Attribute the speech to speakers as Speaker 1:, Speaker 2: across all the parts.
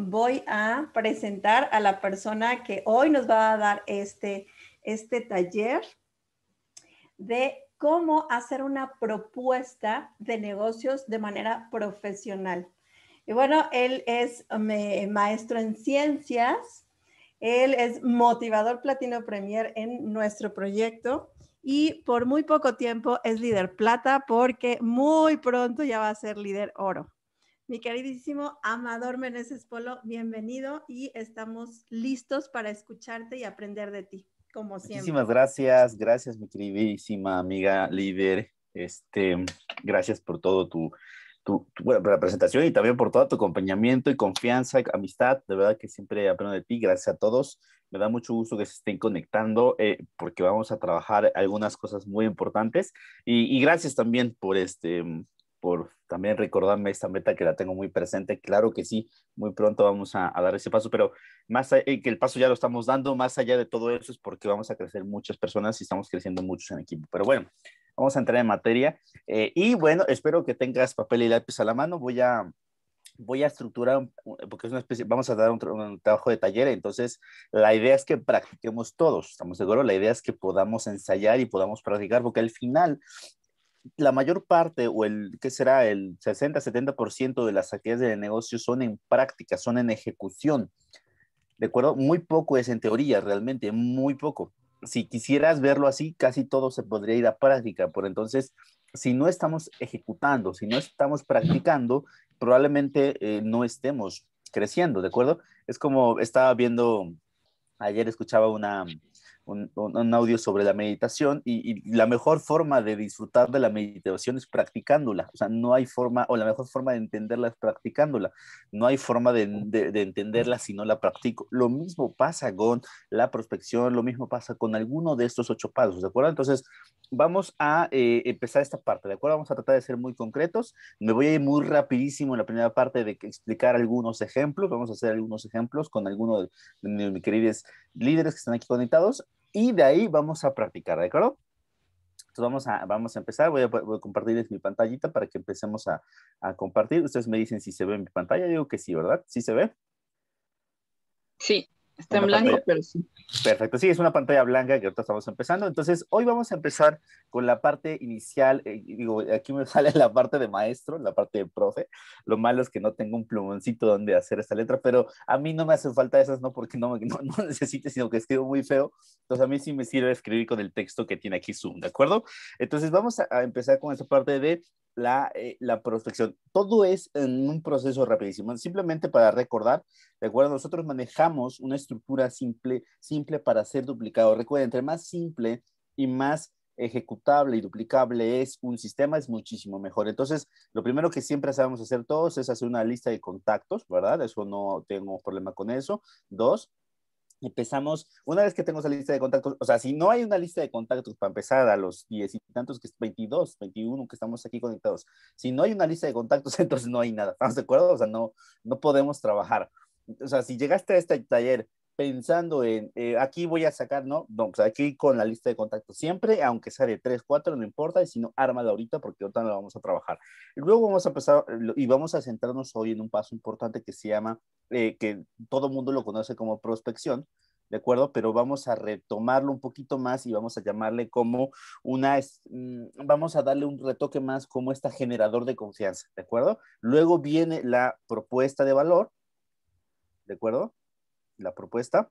Speaker 1: voy a presentar a la persona que hoy nos va a dar este, este taller de cómo hacer una propuesta de negocios de manera profesional. Y bueno, él es maestro en ciencias, él es motivador platino premier en nuestro proyecto y por muy poco tiempo es líder plata porque muy pronto ya va a ser líder oro. Mi queridísimo Amador Meneses Polo, bienvenido y estamos listos para escucharte y aprender de ti, como siempre. Muchísimas
Speaker 2: gracias, gracias mi queridísima amiga líder. Este, gracias por todo tu, tu, presentación y también por todo tu acompañamiento y confianza, amistad. De verdad que siempre aprendo de ti. Gracias a todos. Me da mucho gusto que se estén conectando eh, porque vamos a trabajar algunas cosas muy importantes. Y, y, gracias también por este por también recordarme esta meta que la tengo muy presente. Claro que sí, muy pronto vamos a, dar ese paso, pero más allá, eh, que el paso ya lo estamos dando, más allá de todo eso es porque vamos a crecer muchas personas y estamos creciendo muchos en equipo. Pero bueno, vamos a entrar en materia. Eh, y bueno, espero que tengas papel y lápiz a la mano. Voy a, voy a estructurar, porque es una especie, vamos a dar un, un, trabajo de taller, entonces la idea es que practiquemos todos, estamos seguros, la idea es que podamos ensayar y podamos practicar, porque al final la mayor parte, o el, que será? El 60-70% de las actividades de negocio son en práctica, son en ejecución. ¿De acuerdo? Muy poco es en teoría, realmente, muy poco. Si quisieras verlo así, casi todo se podría ir a práctica. Por entonces, si no estamos ejecutando, si no estamos practicando, probablemente eh, no estemos creciendo, ¿de acuerdo? Es como estaba viendo, ayer escuchaba una, un, audio sobre la meditación y, la mejor forma de disfrutar de la meditación es practicándola. O sea, no hay forma, o la mejor forma de entenderla es practicándola. No hay forma de, entenderla si no la practico. Lo mismo pasa con la prospección, lo mismo pasa con alguno de estos ocho pasos, ¿de acuerdo? Entonces, vamos a eh, empezar esta parte, ¿de acuerdo? Vamos a tratar de ser muy concretos. Me voy a ir muy rapidísimo en la primera parte de explicar algunos ejemplos. Vamos a hacer algunos ejemplos con algunos de mis queridos líderes que están aquí conectados y de ahí vamos a practicar, ¿de acuerdo? Entonces vamos a, vamos a empezar, voy a, compartirles mi pantallita para que empecemos a, a, compartir. Ustedes me dicen si se ve mi pantalla, digo que sí, ¿verdad? ¿Sí se ve?
Speaker 1: Sí. Está en blanco, pero sí.
Speaker 2: Perfecto, sí, es una pantalla blanca que ahorita estamos empezando. Entonces, hoy vamos a empezar con la parte inicial. Eh, digo, aquí me sale la parte de maestro, la parte de profe. Lo malo es que no tengo un plumoncito donde hacer esta letra, pero a mí no me hace falta esas, no porque no, no, necesite, sino que escribo muy feo. Entonces, a mí sí me sirve escribir con el texto que tiene aquí Zoom, ¿de acuerdo? Entonces, vamos a, empezar con esa parte de eh, la, prospección. Todo es en un proceso rapidísimo. Simplemente para recordar, ¿de acuerdo? nosotros manejamos una estructura simple, simple para ser duplicado. Recuerden, entre más simple y más ejecutable y duplicable es un sistema, es muchísimo mejor. Entonces, lo primero que siempre sabemos hacer todos es hacer una lista de contactos, ¿verdad? Eso no tengo problema con eso. Dos, empezamos, una vez que tengo esa lista de contactos, o sea, si no hay una lista de contactos para empezar a los diez y tantos, que es 22, 21 que estamos aquí conectados, si no hay una lista de contactos, entonces no hay nada, ¿estamos de acuerdo? O sea, no, no podemos trabajar. O sea, si llegaste a este taller pensando en, eh, aquí voy a sacar, ¿no? No, aquí con la lista de contactos siempre, aunque sea de 3, no importa, y si no, ármala ahorita porque ahorita la vamos a trabajar. Luego vamos a empezar y vamos a centrarnos hoy en un paso importante que se llama, eh, que todo mundo lo conoce como prospección, ¿de acuerdo? Pero vamos a retomarlo un poquito más y vamos a llamarle como una, mm, vamos a darle un retoque más como esta generador de confianza, ¿de acuerdo? Luego viene la propuesta de valor, ¿de acuerdo? la propuesta.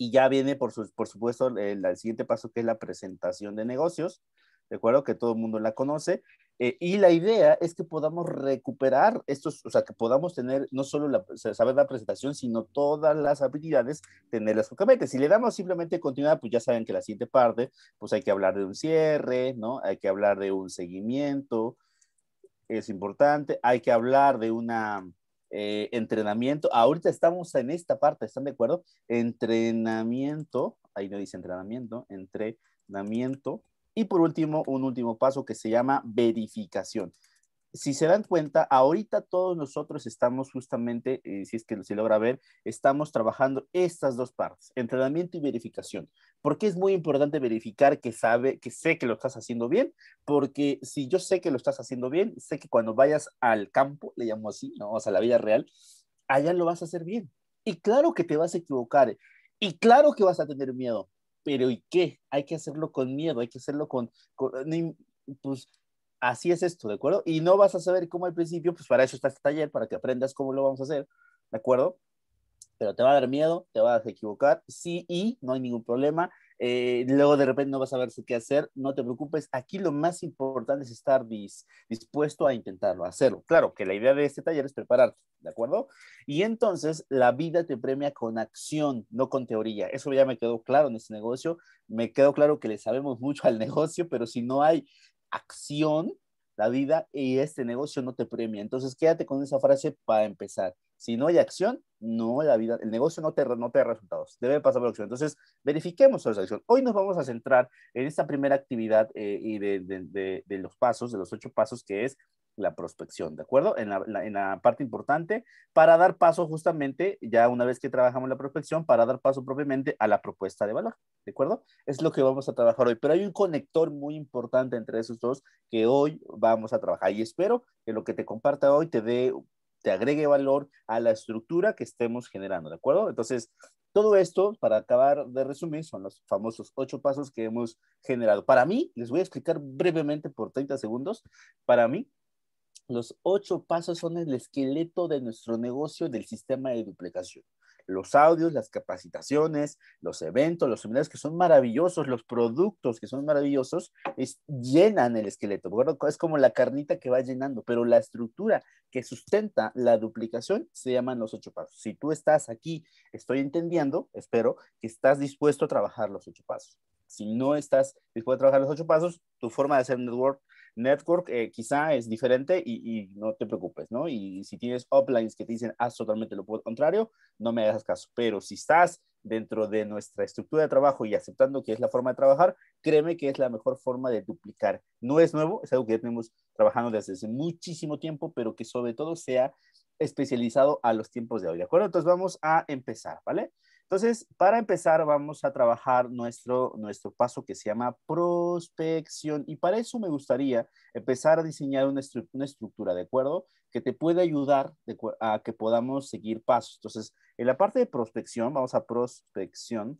Speaker 2: Y ya viene, por, por supuesto, el, siguiente paso que es la presentación de negocios. ¿de acuerdo? que todo el mundo la conoce. Eh, y la idea es que podamos recuperar estos, o sea, que podamos tener no solo la, saber la presentación, sino todas las habilidades, tenerlas justamente. Si le damos simplemente continuidad, pues ya saben que la siguiente parte, pues hay que hablar de un cierre, ¿no? Hay que hablar de un seguimiento, es importante. Hay que hablar de una, eh, entrenamiento. Ahorita estamos en esta parte, ¿están de acuerdo? Entrenamiento, ahí no dice entrenamiento, entrenamiento. Y por último, un último paso que se llama verificación si se dan cuenta, ahorita todos nosotros estamos justamente, eh, si es que se logra ver, estamos trabajando estas dos partes, entrenamiento y verificación. Porque es muy importante verificar que sabe, que sé que lo estás haciendo bien, porque si yo sé que lo estás haciendo bien, sé que cuando vayas al campo, le llamo así, ¿no? O sea, la vida real, allá lo vas a hacer bien. Y claro que te vas a equivocar, y claro que vas a tener miedo, pero ¿y qué? Hay que hacerlo con miedo, hay que hacerlo con, con pues así es esto, ¿de acuerdo? Y no vas a saber cómo al principio, pues para eso está este taller, para que aprendas cómo lo vamos a hacer, ¿de acuerdo? Pero te va a dar miedo, te vas a equivocar, sí y no hay ningún problema. Eh, luego de repente no vas a saber qué hacer, no te preocupes. Aquí lo más importante es estar dispuesto a intentarlo, a hacerlo. Claro que la idea de este taller es prepararte, ¿de acuerdo? Y entonces la vida te premia con acción, no con teoría. Eso ya me quedó claro en este negocio. Me quedó claro que le sabemos mucho al negocio, pero si no hay acción, la vida y este negocio no te premia. Entonces, quédate con esa frase para empezar. Si no hay acción, no la vida, el negocio no te, no te da resultados. Debe pasar por acción. Entonces, verifiquemos esa acción. Hoy nos vamos a centrar en esta primera actividad eh, y de, los pasos, de los ocho pasos, que es la prospección, ¿de acuerdo? En la, en la, parte importante, para dar paso justamente, ya una vez que trabajamos la prospección, para dar paso propiamente a la propuesta de valor, ¿de acuerdo? Es lo que vamos a trabajar hoy, pero hay un conector muy importante entre esos dos que hoy vamos a trabajar y espero que lo que te comparta hoy te dé, te agregue valor a la estructura que estemos generando, ¿de acuerdo? Entonces, todo esto, para acabar de resumir, son los famosos ocho pasos que hemos generado. Para mí, les voy a explicar brevemente por 30 segundos, para mí los ocho pasos son el esqueleto de nuestro negocio del sistema de duplicación. Los audios, las capacitaciones, los eventos, los seminarios que son maravillosos, los productos que son maravillosos, llenan el esqueleto. Es como la carnita que va llenando, pero la estructura que sustenta la duplicación se llaman los ocho pasos. Si tú estás aquí, estoy entendiendo, espero que estás dispuesto a trabajar los ocho pasos. Si no estás dispuesto a trabajar los ocho pasos, tu forma de hacer network Network eh, quizá es diferente y, y, no te preocupes, ¿no? Y si tienes uplines que te dicen haz totalmente lo contrario, no me hagas caso. Pero si estás dentro de nuestra estructura de trabajo y aceptando que es la forma de trabajar, créeme que es la mejor forma de duplicar. No es nuevo, es algo que ya tenemos trabajando desde hace muchísimo tiempo, pero que sobre todo sea especializado a los tiempos de hoy, ¿de acuerdo? Entonces vamos a empezar, ¿vale? Entonces, para empezar, vamos a trabajar nuestro, nuestro paso que se llama prospección. Y para eso me gustaría empezar a diseñar una, una estructura, ¿de acuerdo? Que te puede ayudar a que podamos seguir pasos. Entonces, en la parte de prospección, vamos a prospección.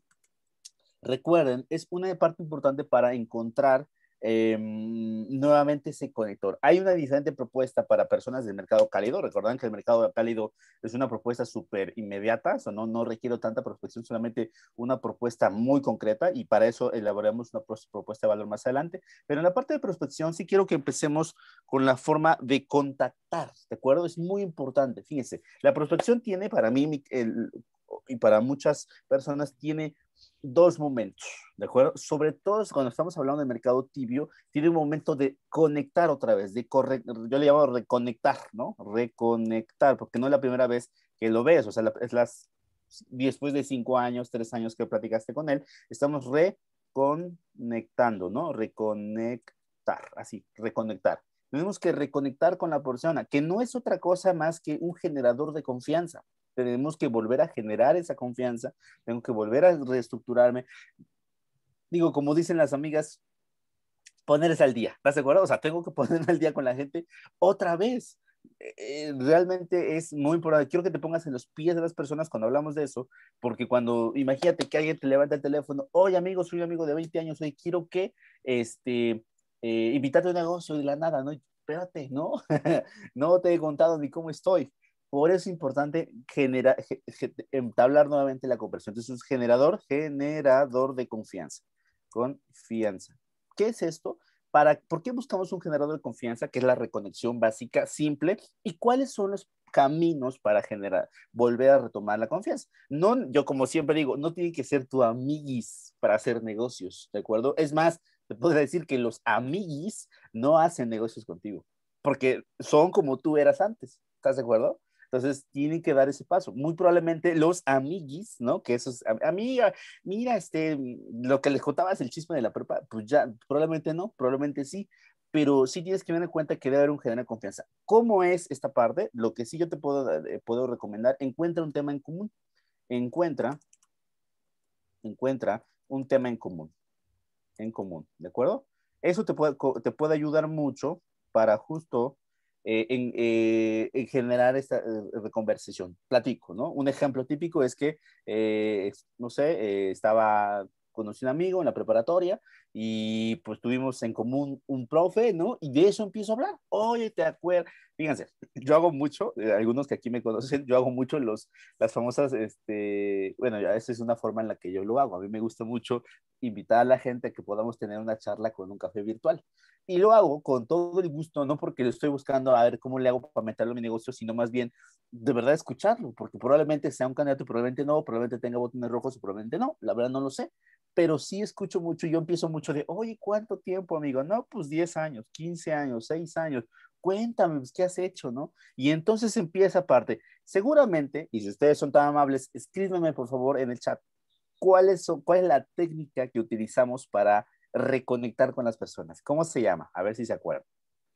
Speaker 2: Recuerden, es una parte importante para encontrar Em, nuevamente ese conector. Hay una diferente propuesta para personas del mercado cálido. Recordan que el mercado cálido es una propuesta súper inmediata, o no, no requiero tanta prospección, solamente una propuesta muy concreta y para eso elaboramos una propuesta de valor más adelante. Pero en la parte de prospección sí quiero que empecemos con la forma de contactar, ¿de acuerdo? Es muy importante, fíjense. La prospección tiene para mí y para muchas personas tiene dos momentos, ¿de acuerdo? Sobre todo cuando estamos hablando de mercado tibio, tiene un momento de conectar otra vez, de yo le llamo reconectar, ¿no? Reconectar, porque no es la primera vez que lo ves, o sea, es las, después de cinco años, tres años que platicaste con él, estamos reconectando, ¿no? Reconectar, así, reconectar. Tenemos que reconectar con la persona, que no es otra cosa más que un generador de confianza tenemos que volver a generar esa confianza, tengo que volver a reestructurarme. Digo, como dicen las amigas, ponerse al día, ¿estás de acuerdo? O sea, tengo que ponerme al día con la gente otra vez. Eh, eh, realmente es muy importante. Quiero que te pongas en los pies de las personas cuando hablamos de eso, porque cuando imagínate que alguien te levanta el teléfono, oye amigo, soy un amigo de 20 años, hoy quiero que este, eh, invitarte a un negocio de la nada, ¿no? Espérate, ¿no? no te he contado ni cómo estoy. Por eso es importante entablar nuevamente la conversación. Entonces, es generador, generador de confianza. Confianza. ¿Qué es esto? Para, ¿Por qué buscamos un generador de confianza? Que es la reconexión básica, simple. ¿Y cuáles son los caminos para generar, volver a retomar la confianza. No, yo como siempre digo, no tiene que ser tu amiguis para hacer negocios, ¿de acuerdo? Es más, te podría decir que los amiguis no hacen negocios contigo, porque son como tú eras antes, ¿estás de acuerdo? Entonces, tienen que dar ese paso. Muy probablemente los amiguis, ¿no? Que esos, amiga, mira, este, mm, lo que les es el chisme de la prepa, pues ya, probablemente no, probablemente sí, pero sí tienes que tener en cuenta que debe haber un género de confianza. ¿Cómo es esta parte? Lo que sí yo te eh, puedo, recomendar, encuentra un tema en común. Encuentra, encuentra un tema en común. En común, ¿de acuerdo? Eso te te puede ayudar mucho para justo eh, en, eh, en, generar esta eh, conversación. Platico, ¿no? Un ejemplo típico es que, no sé, estaba con un amigo en la preparatoria y pues tuvimos en común un profe, ¿no? Y de eso empiezo a hablar. Oye, ¿te acuerdas? Fíjense, yo hago mucho, eh, algunos que aquí me conocen, yo hago mucho los, las famosas, este, bueno, ya esa es una forma en la que yo lo hago. A mí me gusta mucho invitar a la gente a que podamos tener una charla con un café virtual. Y lo hago con todo el gusto, no porque lo estoy buscando a ver cómo le hago para meterlo en mi negocio, sino más bien de verdad escucharlo, porque probablemente sea un candidato, probablemente no, probablemente tenga botones rojos, probablemente no, la verdad no lo sé, pero sí escucho mucho, yo empiezo mucho de, oye, ¿cuánto tiempo, amigo? No, pues 10 años, 15 años, 6 años, cuéntame, pues, ¿qué has hecho, no? Y entonces empieza parte, seguramente, y si ustedes son tan amables, escríbeme por favor en el chat, ¿cuál es, cuál es la técnica que utilizamos para reconectar con las personas? ¿Cómo se llama? A ver si se acuerdan.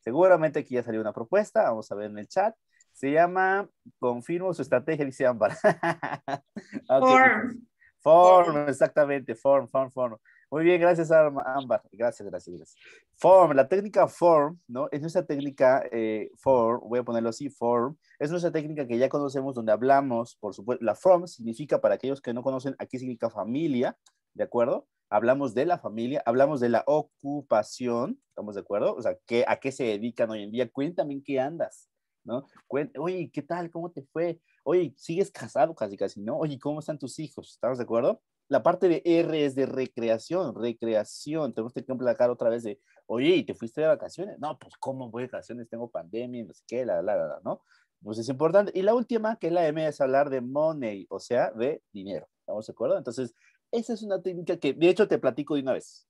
Speaker 2: Seguramente aquí ya salió una propuesta, vamos a ver en el chat. Se llama, confirmo su estrategia, dice Ámbar. Form, exactamente, form, form, form. Muy bien, gracias Ámbar. Gracias, gracias, gracias. Form, la técnica form, ¿no? Es nuestra técnica eh, form, voy a ponerlo así, form. Es nuestra técnica que ya conocemos donde hablamos, por supuesto. La form significa, para aquellos que no conocen, aquí significa familia, ¿de acuerdo? Hablamos de la familia, hablamos de la ocupación, ¿estamos de acuerdo? O sea, ¿qué, ¿a qué se dedican hoy en día? Cuéntame en qué andas, ¿no? Cuéntame, Oye, ¿qué tal? ¿Cómo te fue? oye, sigues casado casi casi, ¿no? Oye, ¿cómo están tus hijos? ¿Estamos de acuerdo? La parte de R es de recreación, recreación. Tenemos que emplacar otra vez de, oye, ¿y te fuiste de vacaciones? No, pues, ¿cómo voy de vacaciones? Tengo pandemia, no sé qué, la, la, la, ¿no? Pues es importante. Y la última, que es la M, es hablar de money, o sea, de dinero. ¿Estamos de acuerdo? Entonces, esa es una técnica que, de hecho, te platico de una vez.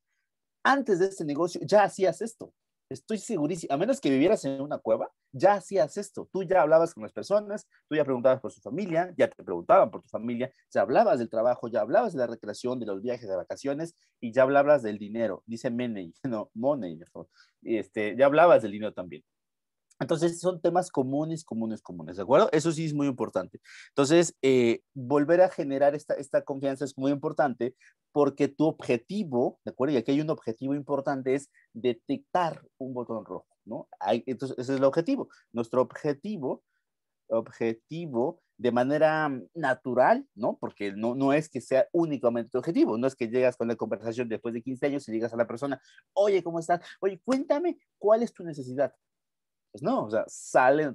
Speaker 2: Antes de este negocio, ya hacías esto. Estoy segurísimo, a menos que vivieras en una cueva, ya hacías esto. Tú ya hablabas con las personas, tú ya preguntabas por su familia, ya te preguntaban por tu familia, ya hablabas del trabajo, ya hablabas de la recreación, de los viajes, de vacaciones y ya hablabas del dinero. Dice Meney, no, Money, este, ya hablabas del dinero también. Entonces, son temas comunes, comunes, comunes, ¿de acuerdo? Eso sí es muy importante. Entonces, eh, volver a generar esta, esta confianza es muy importante porque tu objetivo, ¿de acuerdo? Y aquí hay un objetivo importante, es detectar un botón rojo, ¿no? entonces, ese es el objetivo. Nuestro objetivo, objetivo de manera natural, ¿no? Porque no, no es que sea únicamente tu objetivo, no es que llegas con la conversación después de 15 años y digas a la persona, oye, ¿cómo estás? Oye, cuéntame cuál es tu necesidad. Pues no, o sea, sale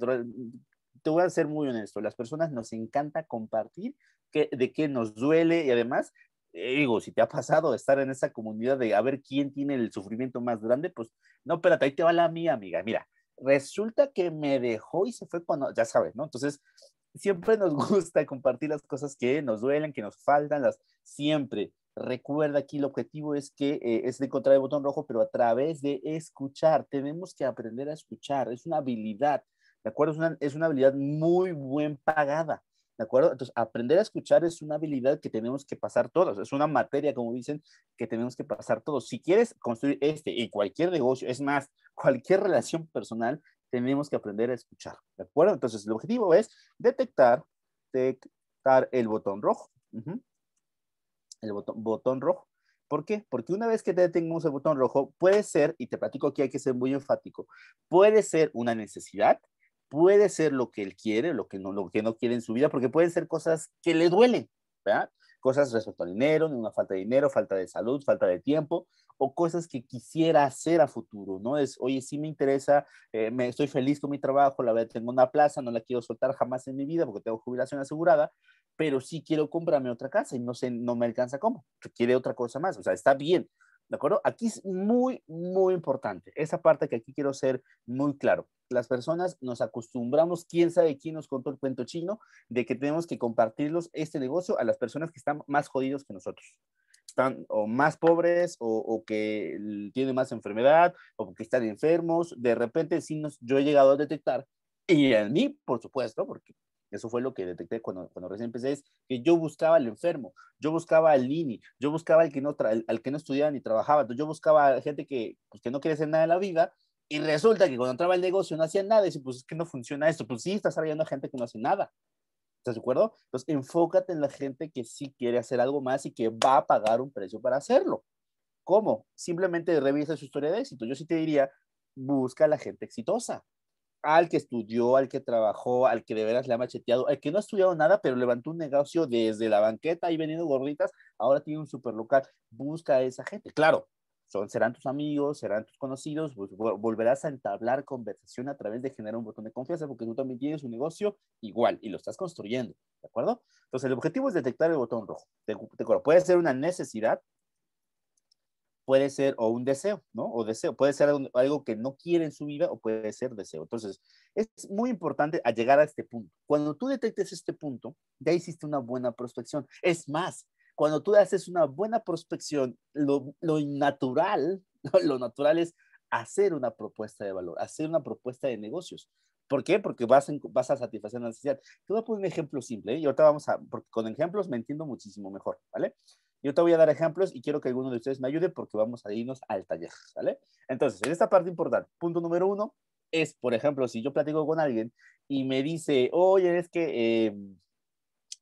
Speaker 2: Te voy a ser muy honesto, las personas nos encanta compartir de qué nos duele y además, eh, digo, si te ha pasado estar en esa comunidad de a ver quién tiene el sufrimiento más grande, pues no, espérate, ahí te va la mía, amiga, mira, resulta que me dejó y se fue cuando, ya sabes, ¿no? Entonces, siempre nos gusta compartir las cosas que nos duelen, que nos faltan, las siempre. Recuerda aquí el objetivo es que eh, es de encontrar el botón rojo, pero a través de escuchar. Tenemos que aprender a escuchar. Es una habilidad, ¿de acuerdo? Es una, habilidad muy buen pagada, ¿de acuerdo? Entonces, aprender a escuchar es una habilidad que tenemos que pasar todos. Es una materia, como dicen, que tenemos que pasar todos. Si quieres construir este y cualquier negocio, es más, cualquier relación personal, tenemos que aprender a escuchar, ¿de acuerdo? Entonces, el objetivo es detectar, detectar el botón rojo el botón, rojo. ¿Por qué? Porque una vez que tengamos el botón rojo, puede ser, y te platico aquí hay que ser muy enfático, puede ser una necesidad, puede ser lo que él quiere, lo que no, lo que no quiere en su vida, porque pueden ser cosas que le duelen, ¿verdad? cosas respecto al dinero, una falta de dinero, falta de salud, falta de tiempo o cosas que quisiera hacer a futuro, ¿no? Es, oye, sí me interesa, eh, me, estoy feliz con mi trabajo, la verdad tengo una plaza, no la quiero soltar jamás en mi vida porque tengo jubilación asegurada, pero sí quiero comprarme otra casa y no sé, no me alcanza cómo, quiere otra cosa más, o sea, está bien, ¿de acuerdo? Aquí es muy, muy importante, esa parte que aquí quiero ser muy claro las personas nos acostumbramos, quién sabe quién nos contó el cuento chino, de que tenemos que compartirlos este negocio a las personas que están más jodidos que nosotros. Están o más pobres o, que tienen más enfermedad o que están enfermos. De repente sí nos, yo he llegado a detectar, y a mí, por supuesto, porque eso fue lo que detecté cuando, cuando recién empecé, es que yo buscaba al enfermo, yo buscaba al niño, yo buscaba al que no, al, que no estudiaba ni trabajaba, yo buscaba a gente que, pues, que no quiere hacer nada en la vida y resulta que cuando entraba el negocio no hacía nada. Y dice, pues es que no funciona esto. Pues sí, estás arreglando a gente que no hace nada. ¿Estás de acuerdo? Entonces, enfócate en la gente que sí quiere hacer algo más y que va a pagar un precio para hacerlo. ¿Cómo? Simplemente revisa su historia de éxito. Yo sí te diría, busca a la gente exitosa. Al que estudió, al que trabajó, al que de veras le ha macheteado, al que no ha estudiado nada, pero levantó un negocio desde la banqueta y venido gorditas, ahora tiene un superlocal local. Busca a esa gente. Claro, son, serán tus amigos, serán tus conocidos, pues, volverás a entablar conversación a través de generar un botón de confianza, porque tú también tienes un negocio igual y lo estás construyendo, ¿de acuerdo? Entonces, el objetivo es detectar el botón rojo. Te, puede ser una necesidad, puede ser o un deseo, ¿no? O deseo, puede ser algo, que no quiere en su vida o puede ser deseo. Entonces, es muy importante llegar a este punto. Cuando tú detectes este punto, ya hiciste una buena prospección. Es más, cuando tú haces una buena prospección, lo, natural, lo natural es hacer una propuesta de valor, hacer una propuesta de negocios. ¿Por qué? Porque vas, vas a satisfacer la necesidad. Te voy a poner un ejemplo simple ¿eh? y ahorita vamos a, porque con ejemplos me entiendo muchísimo mejor, ¿vale? Yo te voy a dar ejemplos y quiero que alguno de ustedes me ayude porque vamos a irnos al taller, ¿vale? Entonces, en esta parte importante, punto número uno es, por ejemplo, si yo platico con alguien y me dice, oye, es que eh,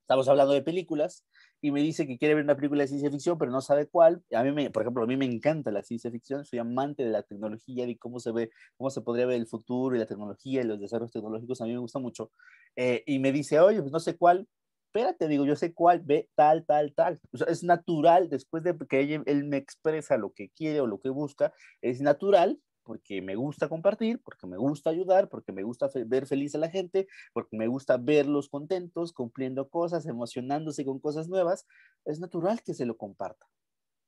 Speaker 2: estamos hablando de películas y me dice que quiere ver una película de ciencia ficción, pero no sabe cuál. A mí, me, por ejemplo, a mí me encanta la ciencia ficción, soy amante de la tecnología, de cómo se ve, cómo se podría ver el futuro y la tecnología y los desarrollos tecnológicos, a mí me gusta mucho. Eh, y me dice, oye, pues no sé cuál, espérate, digo, yo sé cuál, ve tal, tal, tal. es natural, después de que él me expresa lo que quiere o lo que busca, es natural porque me gusta compartir, porque me gusta ayudar, porque me gusta ver feliz a la gente, porque me gusta verlos contentos, cumpliendo cosas, emocionándose con cosas nuevas, es natural que se lo comparta.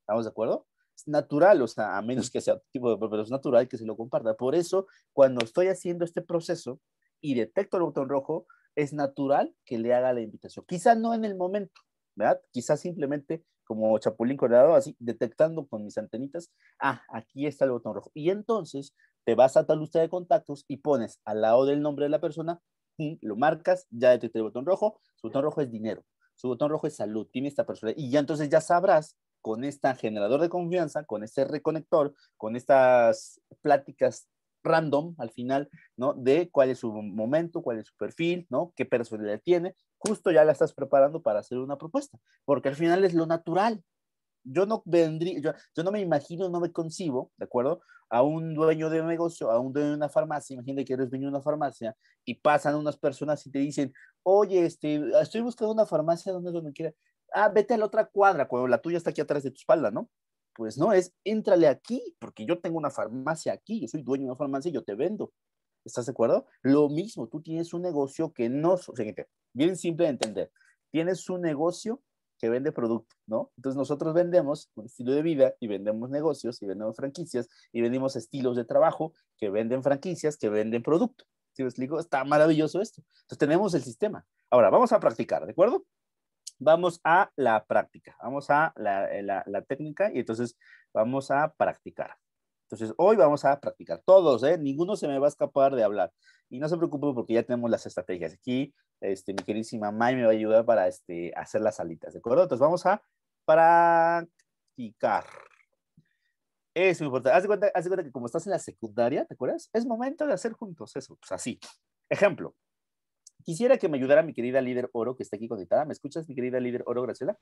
Speaker 2: ¿Estamos de acuerdo? Es natural, o sea, a menos que sea tipo de, pero es natural que se lo comparta. Por eso, cuando estoy haciendo este proceso y detecto el botón rojo, es natural que le haga la invitación. Quizá no en el momento, ¿verdad? Quizá simplemente como chapulín colorado, así detectando con mis antenitas, ah, aquí está el botón rojo. Y entonces te vas a tal usted de contactos y pones al lado del nombre de la persona, lo marcas, ya detecté el botón rojo, su botón rojo es dinero, su botón rojo es salud, tiene esta persona. Y ya entonces ya sabrás con este generador de confianza, con este reconector, con estas pláticas random al final, ¿no? De cuál es su momento, cuál es su perfil, ¿no? Qué personalidad tiene justo ya la estás preparando para hacer una propuesta, porque al final es lo natural. Yo no vendría, yo, no me imagino, no me concibo, ¿de acuerdo? A un dueño de negocio, a un dueño de una farmacia, imagínate que eres dueño de una farmacia y pasan unas personas y te dicen, oye, este, estoy buscando una farmacia donde, donde quiera. Ah, vete a la otra cuadra, cuando la tuya está aquí atrás de tu espalda, ¿no? Pues no, es, éntrale aquí, porque yo tengo una farmacia aquí, yo soy dueño de una farmacia y yo te vendo. ¿Estás de acuerdo? Lo mismo, tú tienes un negocio que no, o bien simple de entender, tienes un negocio que vende producto, ¿no? Entonces nosotros vendemos un estilo de vida y vendemos negocios y vendemos franquicias y vendemos estilos de trabajo que venden franquicias, que venden producto. ¿Sí me explico? Está maravilloso esto. Entonces tenemos el sistema. Ahora, vamos a practicar, ¿de acuerdo? Vamos a la práctica, vamos a la, eh, la técnica y entonces vamos a practicar. Entonces, hoy vamos a practicar todos, ¿eh? Ninguno se me va a escapar de hablar. Y no se preocupen porque ya tenemos las estrategias. Aquí, este, mi queridísima May me va a ayudar para este, hacer las salitas, ¿de acuerdo? Entonces, vamos a practicar. Es muy importante. Haz cuenta, haz de cuenta que como estás en la secundaria, ¿te acuerdas? Es momento de hacer juntos eso. Pues así. Ejemplo, Quisiera que me ayudara mi querida líder Oro, que está aquí conectada. ¿Me escuchas, mi querida líder Oro, Graciela?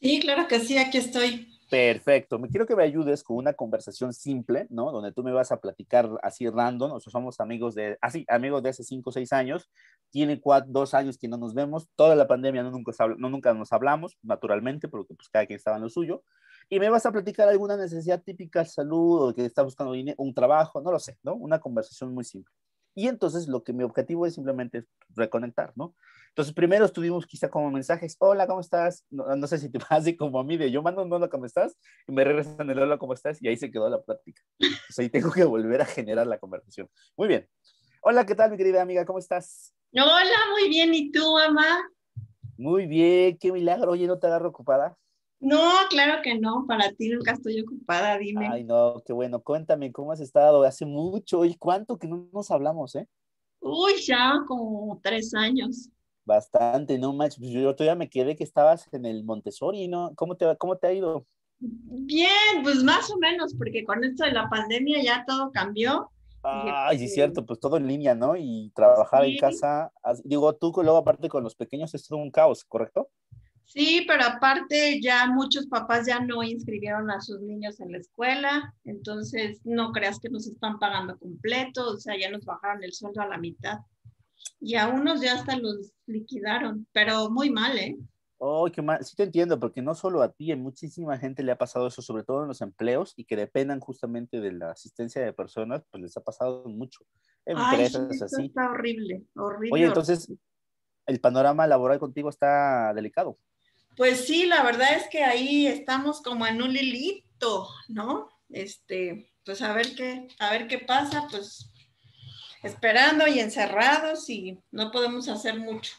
Speaker 1: Sí, claro que sí, aquí estoy.
Speaker 2: Perfecto. Me quiero que me ayudes con una conversación simple, ¿no? Donde tú me vas a platicar así random. Nosotros somos amigos de, así, ah, amigos de hace cinco o seis años. Tiene dos años que no nos vemos. Toda la pandemia no nunca, no, nunca nos hablamos, naturalmente, porque pues cada quien estaba en lo suyo. Y me vas a platicar alguna necesidad típica, salud, o que está buscando un trabajo, no lo sé, ¿no? Una conversación muy simple. Y entonces lo que mi objetivo es simplemente reconectar, ¿no? Entonces primero estuvimos quizá como mensajes, hola, ¿cómo estás? No, sé si te pasa como a mí de yo mando un hola, ¿cómo estás? Y me regresan el hola, ¿cómo estás? Y ahí se quedó la práctica, Entonces ahí tengo que volver a generar la conversación. Muy bien. Hola, ¿qué tal mi querida amiga? ¿Cómo estás?
Speaker 1: Hola, muy bien. ¿Y tú, mamá?
Speaker 2: Muy bien, qué milagro. Oye, ¿no te agarro ocupada? No, claro que no, para ti nunca estoy ocupada, dime. Ay, no, qué bueno. Cuéntame, ¿cómo has estado? Hace mucho, ¿y cuánto que no nos hablamos, eh?
Speaker 1: Uy, ya como tres años.
Speaker 2: Bastante, no pues Yo todavía me quedé que estabas en el Montessori, ¿no? ¿Cómo te, cómo te ha ido?
Speaker 1: Bien, pues más o menos, porque con esto de la pandemia ya todo cambió.
Speaker 2: Ay, sí, cierto, mm". pues todo en línea, ¿no? Y trabajar en casa. Digo, tú luego aparte con los pequeños es todo un caos, ¿correcto?
Speaker 1: Sí, pero aparte ya muchos papás ya no inscribieron a sus niños en la escuela, entonces no creas que nos están pagando completo, o sea, ya nos bajaron el sueldo a la mitad. Y a unos ya hasta los liquidaron, pero muy mal, ¿eh?
Speaker 2: Oh, qué mal. Sí te entiendo, porque no solo a ti, a muchísima gente le ha pasado eso, sobre todo en los empleos y que dependan justamente de la asistencia de personas, pues les ha pasado mucho. Ay, eso Está
Speaker 1: horrible, horrible. Oye, entonces
Speaker 2: el panorama laboral contigo está delicado.
Speaker 1: Pues sí, la verdad es que ahí estamos como en un lilito, ¿no? Este, pues a ver qué, a ver qué pasa, pues esperando y encerrados y no podemos hacer mucho.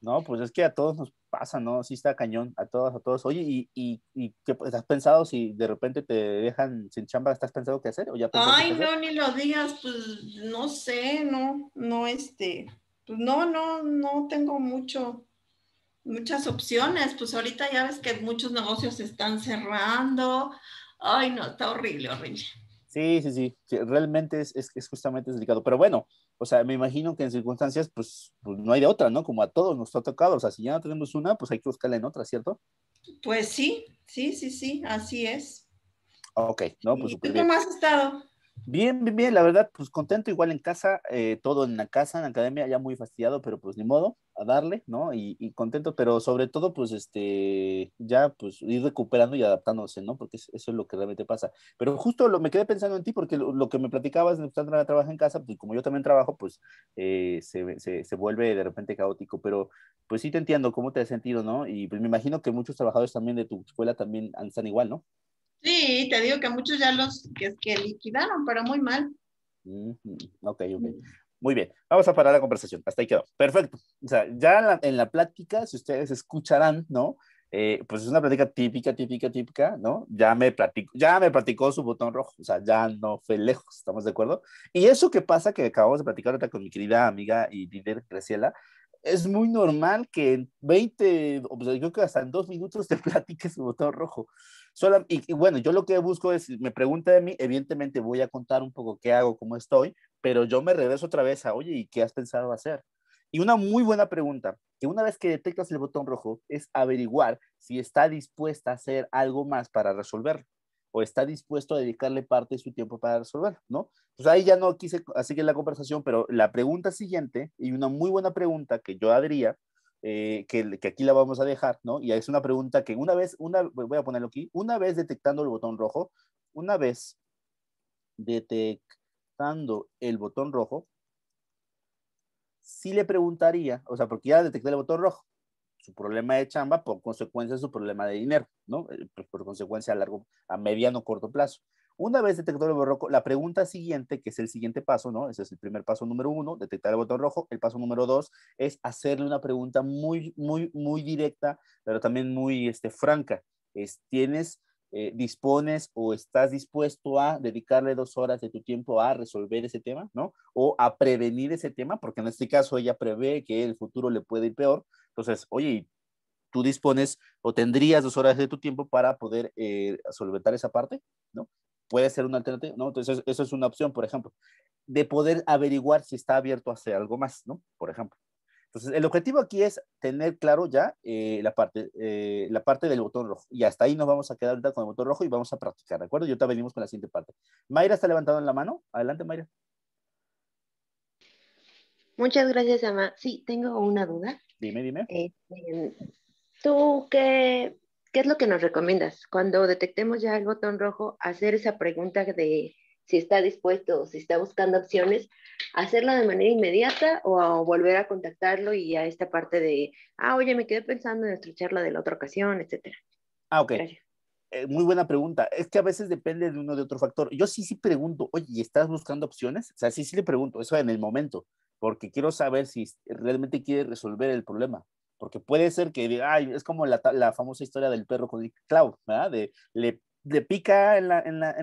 Speaker 2: No, pues es que a todos nos pasa, ¿no? Sí está cañón, a todos, a todos. Oye, ¿y, y, qué pues, has pensado si de repente te dejan sin chamba? ¿Estás pensando qué hacer? Ay, no,
Speaker 1: ni lo digas, pues no sé, no, no, este, pues no, no, no tengo mucho, muchas opciones. Pues ahorita ya ves que muchos negocios se están cerrando. Ay, no, está horrible, horrible.
Speaker 2: Sí, sí, sí, realmente es, es, justamente delicado. Pero bueno, o sea, me imagino que en circunstancias, pues, pues, no hay de otra, ¿no? Como a todos nos ha tocado. O sea, si ya no tenemos una, pues hay que buscarla en otra, ¿cierto?
Speaker 1: Pues sí, sí, sí, sí, así es.
Speaker 2: Ok, no, pues. cómo has estado? Bien, bien, bien, la verdad, pues contento, igual en casa, eh, todo en la casa, en la academia, ya muy fastidiado, pero pues ni modo a darle, ¿no? Y, y, contento, pero sobre todo, pues, este, ya, pues, ir recuperando y adaptándose, ¿no? Porque eso es lo que realmente pasa. Pero justo lo, me quedé pensando en ti, porque lo, que me platicabas, de estar trabajando en casa, pues, como yo también trabajo, pues, eh, se, se, se, vuelve de repente caótico, pero, pues, sí te entiendo cómo te has sentido, ¿no? Y pues, me imagino que muchos trabajadores también de tu escuela también están igual, ¿no?
Speaker 1: Sí, te digo que muchos ya los que, que liquidaron, pero muy mal.
Speaker 2: Ok, ok. Mm. Muy bien, vamos a parar la conversación. Hasta ahí quedó. Perfecto. O sea, ya en la, plática, si ustedes escucharán, ¿no? Eh, pues es una plática típica, típica, típica, ¿no? Ya me, platico, ya me platicó su botón rojo, o sea, ya no fue lejos, ¿estamos de acuerdo? Y eso que pasa, que acabamos de platicar ahorita con mi querida amiga y líder Graciela, es muy normal que en 20, o sea, yo creo que hasta en dos minutos te platique su botón rojo. Solo, y, y, bueno, yo lo que busco es, me pregunta de mí, evidentemente voy a contar un poco qué hago, cómo estoy, pero yo me regreso otra vez a, oye, ¿y qué has pensado hacer? Y una muy buena pregunta, que una vez que detectas el botón rojo, es averiguar si está dispuesta a hacer algo más para resolverlo o está dispuesto a dedicarle parte de su tiempo para resolverlo, ¿no? Pues ahí ya no quise seguir la conversación, pero la pregunta siguiente, y una muy buena pregunta que yo haría, eh, que, aquí la vamos a dejar, ¿no? Y es una pregunta que una vez, una, voy a ponerlo aquí, una vez detectando el botón rojo, una vez detectando detectando el botón rojo, sí le preguntaría, o sea, porque ya detecté el botón rojo, su problema de chamba, por consecuencia su problema de dinero, ¿no? Eh, pues, por, consecuencia a largo, a mediano corto plazo. Una vez detectado el botón rojo, la pregunta siguiente, que es el siguiente paso, ¿no? Ese es el primer paso número uno, detectar el botón rojo. El paso número dos es hacerle una pregunta muy, muy, muy directa, pero también muy este, franca. Es, ¿Tienes eh, dispones o estás dispuesto a dedicarle dos horas de tu tiempo a resolver ese tema, ¿no? O a prevenir ese tema, porque en este caso ella prevé que el futuro le puede ir peor. Entonces, oye, tú dispones o tendrías dos horas de tu tiempo para poder eh, solventar esa parte, ¿no? Puede ser una alternativa, ¿no? Entonces, eso es una opción, por ejemplo, de poder averiguar si está abierto a hacer algo más, ¿no? Por ejemplo. Entonces, el objetivo aquí es tener claro ya eh, la, parte, eh, la parte del botón rojo. Y hasta ahí nos vamos a quedar con el botón rojo y vamos a practicar, ¿de acuerdo? Y ahorita venimos con la siguiente parte. Mayra está levantando la mano. Adelante, Mayra.
Speaker 1: Muchas gracias, Ama. Sí, tengo una duda.
Speaker 2: Dime, dime. Este,
Speaker 1: ¿Tú qué, qué es lo que nos recomiendas? Cuando detectemos ya el botón rojo, hacer esa pregunta de si está dispuesto, o si está buscando opciones, hacerla de manera inmediata o volver a contactarlo y a esta parte de, ah, oye, me quedé pensando en nuestra
Speaker 2: de la otra ocasión, etcétera. Ah, ok. Eh, muy buena pregunta. Es que a veces depende de uno de otro factor. Yo sí, sí pregunto, oye, ¿estás buscando opciones? O sea, sí, sí le pregunto, eso en el momento, porque quiero saber si realmente quiere resolver el problema. Porque puede ser que, ay, es como la, la famosa historia del perro con el ¿verdad? De, le le pica en la,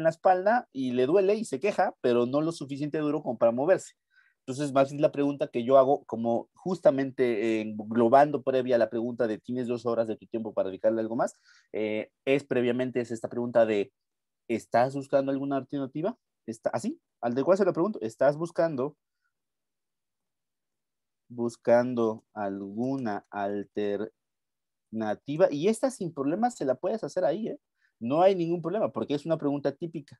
Speaker 2: espalda y le duele y se queja, pero no lo suficiente duro como para moverse. Entonces, más la pregunta que yo hago, como justamente eh, englobando previa la pregunta de tienes dos horas de tu tiempo para dedicarle algo más, eh, es previamente es esta pregunta de ¿estás buscando alguna alternativa? Está, así, al de cuál se lo pregunto, ¿estás buscando buscando alguna alternativa? Y esta sin problemas se la puedes hacer ahí, ¿eh? No hay ningún problema porque es una pregunta típica.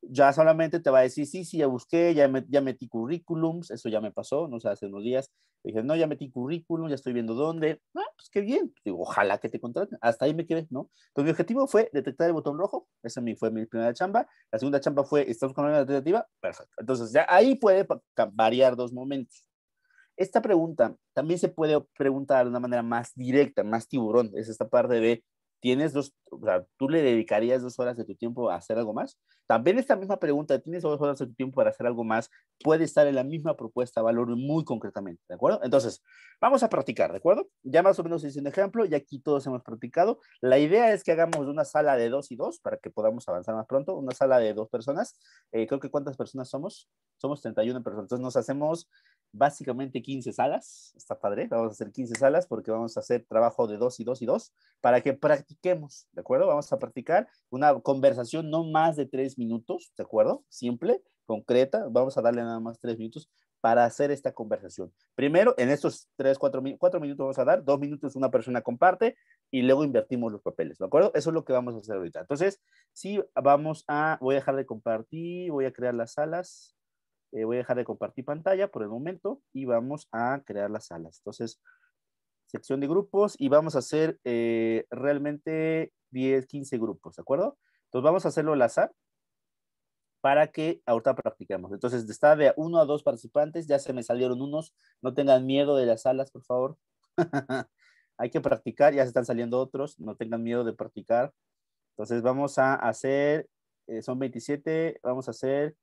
Speaker 2: Ya solamente te va a decir, sí, sí, ya busqué, ya, ya metí currículums, eso ya me pasó, no sé, hace unos días. Dije, no, ya metí currículum, ya estoy viendo dónde. Ah, pues qué bien. Digo, ojalá que te contraten. Hasta ahí me quedé, ¿no? Entonces, mi objetivo fue detectar el botón rojo. Esa fue mi primera chamba. La segunda chamba fue, ¿estamos con la alternativa? Perfecto. Entonces, ya ahí puede variar dos momentos. Esta pregunta también se puede preguntar de una manera más directa, más tiburón. Es esta parte de, tienes dos o sea, ¿tú le dedicarías dos horas de tu tiempo a hacer algo más? También esta misma pregunta, ¿tienes dos horas de tu tiempo para hacer algo más? Puede estar en la misma propuesta de valor muy concretamente, ¿de acuerdo? Entonces, vamos a practicar, ¿de acuerdo? Ya más o menos hice un ejemplo y aquí todos hemos practicado. La idea es que hagamos una sala de dos y dos para que podamos avanzar más pronto, una sala de dos personas. Eh, creo que ¿cuántas personas somos? Somos 31 personas, entonces nos hacemos básicamente 15 salas, está padre, vamos a hacer 15 salas porque vamos a hacer trabajo de dos y dos y dos para que practiquemos, ¿de ¿De acuerdo? Vamos a practicar una conversación no más de tres minutos, ¿de acuerdo? Simple, concreta. Vamos a darle nada más tres minutos para hacer esta conversación. Primero, en estos tres, cuatro, cuatro minutos vamos a dar, dos minutos una persona comparte y luego invertimos los papeles, ¿de acuerdo? Eso es lo que vamos a hacer ahorita. Entonces, sí, vamos a, voy a dejar de compartir, voy a crear las salas, eh, voy a dejar de compartir pantalla por el momento y vamos a crear las salas. Entonces, sección de grupos y vamos a hacer eh, realmente 10, 15 grupos, ¿de acuerdo? Entonces vamos a hacerlo al azar para que ahorita practiquemos. Entonces está de uno a dos participantes, ya se me salieron unos, no tengan miedo de las salas, por favor. Hay que practicar, ya se están saliendo otros, no tengan miedo de practicar. Entonces vamos a hacer, eh, son 27, vamos a hacer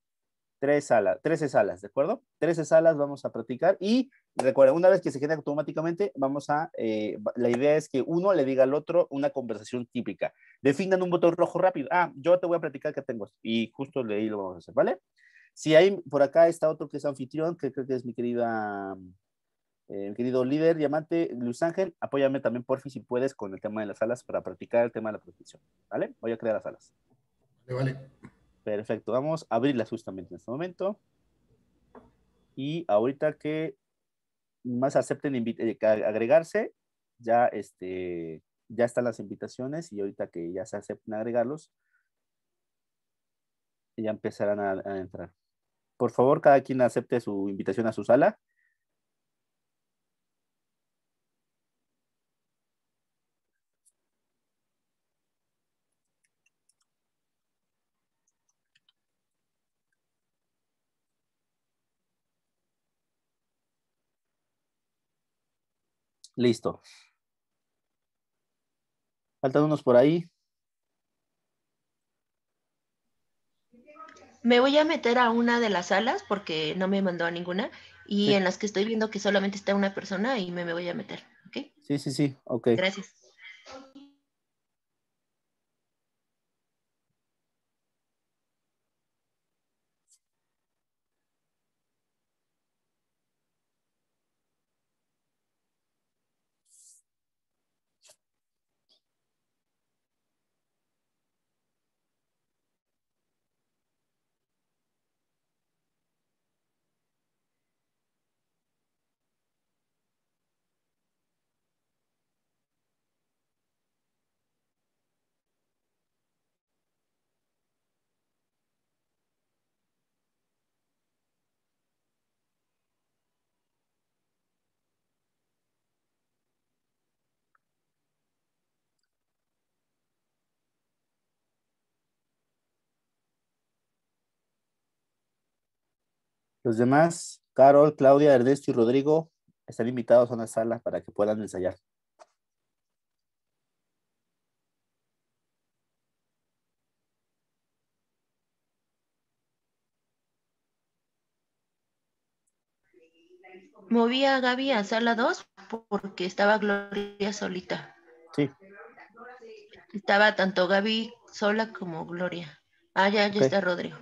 Speaker 2: tres salas, 13 salas, ¿de acuerdo? 13 salas vamos a practicar y recuerda, una vez que se genere automáticamente, vamos a, eh, la idea es que uno le diga al otro una conversación típica. Definan un botón rojo rápido. Ah, yo te voy a platicar que tengo esto. Y justo de ahí lo vamos a hacer, ¿vale? Si hay, por acá está otro que es anfitrión, que creo que es mi querida, eh, mi querido líder, diamante, Luis Ángel, apóyame también, porfi, si puedes, con el tema de las salas para practicar el tema de la protección. ¿vale? Voy a crear las alas. vale. Perfecto, vamos a abrirlas justamente en este momento. Y ahorita que más acepten eh, agregarse, ya, este, ya están las invitaciones y ahorita que ya se acepten agregarlos, ya empezarán a, a entrar. Por favor, cada quien acepte su invitación a su sala Listo. Faltan unos por ahí.
Speaker 1: Me voy a meter a una de las salas porque no me mandó a ninguna y en las que estoy viendo que solamente está una persona y me, me voy a meter.
Speaker 2: Sí, sí, sí. Ok. Gracias. Los demás, Carol, Claudia, Ernesto y Rodrigo, están invitados a una sala para que puedan ensayar.
Speaker 1: Movía a Gaby a sala 2 porque estaba Gloria solita. Sí. Estaba tanto Gaby sola como Gloria. Ah, ya, está Rodrigo.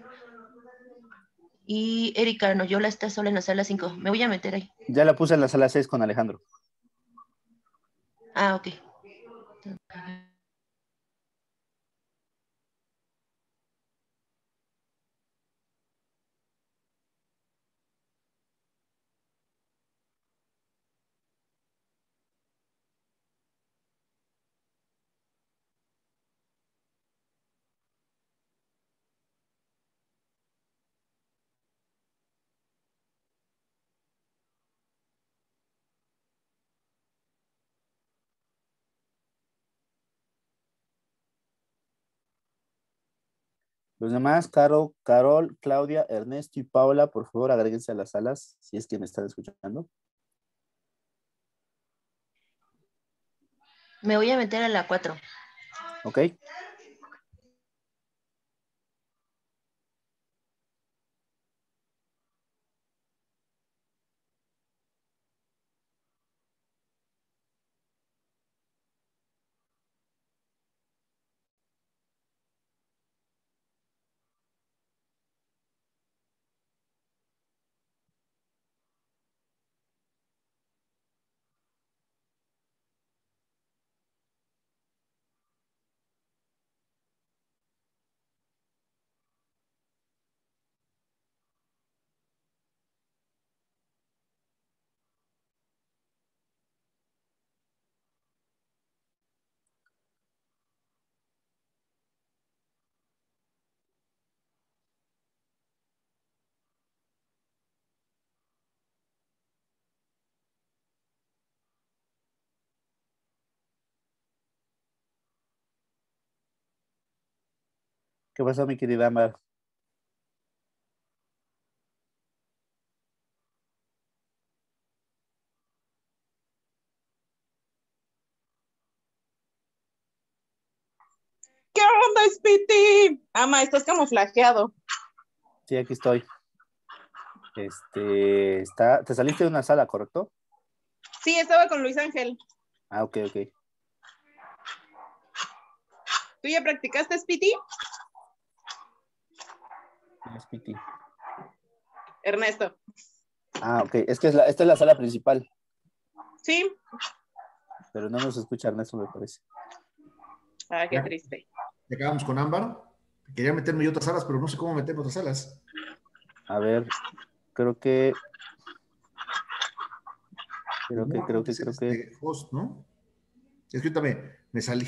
Speaker 1: Y Erika la está sola en la sala 5. Me voy a meter ahí.
Speaker 2: Ya la puse en la sala 6 con Alejandro. Ah, ok. Los demás, Carol, Carol, Claudia, Ernesto y Paula, por favor, agréguense a las salas si es que me están escuchando.
Speaker 1: Me voy a meter a la 4.
Speaker 2: Ok. ¿Qué pasó, mi querida Amar?
Speaker 3: ¿Qué onda, Spiti? Ama, estás camuflajeado.
Speaker 2: Sí, aquí estoy. Este, está, te saliste de una sala, ¿correcto?
Speaker 3: Sí, estaba con Luis Ángel.
Speaker 2: Ah, ok, ok.
Speaker 3: ¿Tú ya practicaste, Spiti? Es Piti. Ernesto.
Speaker 2: Ah, ok. Es que esta
Speaker 4: es la sala principal. Sí. Pero no nos escucha Ernesto, me parece.
Speaker 3: Ah, qué triste.
Speaker 4: acabamos con Ámbar. Quería meterme yo otras salas, pero no sé cómo meterme otras salas. A ver, creo que. Creo que, creo que, creo que. Este host, ¿no? Escúchame, me salí.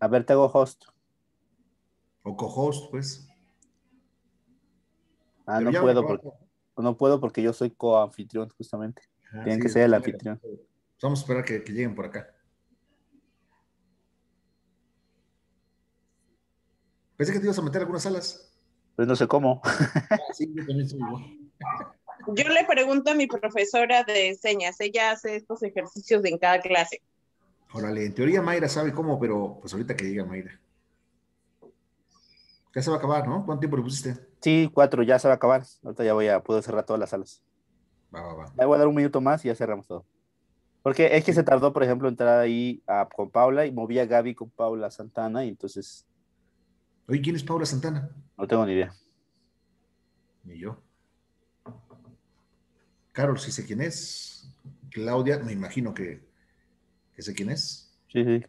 Speaker 4: A ver, te hago host. O co-host, pues. Ah, no puedo, porque,
Speaker 2: no puedo porque yo soy co-anfitrión justamente. Ah, Tienen que ser el anfitrión.
Speaker 4: Pues vamos a esperar que, lleguen por acá. Pensé que te ibas a meter algunas alas. Pues no sé cómo. Ah,
Speaker 3: yo, le pregunto a mi profesora de señas. Ella hace estos ejercicios en cada clase.
Speaker 4: Órale, en teoría Mayra sabe cómo, pero pues ahorita que diga Mayra. Ya se va a acabar, ¿no? ¿Cuánto tiempo le pusiste? Sí, cuatro, ya se va a acabar. Ahorita ya voy a, puedo cerrar todas las salas. Va, va, va. Le voy a dar
Speaker 2: un minuto más y ya cerramos todo. Porque es que se tardó, por ejemplo, entrar ahí con Paula y moví a Gaby con Paula Santana y entonces... Oye, ¿quién es Paula Santana? No tengo ni idea.
Speaker 4: Ni yo. Carlos, sí sé quién es. Claudia, me imagino que, que sé quién es. Sí, sí.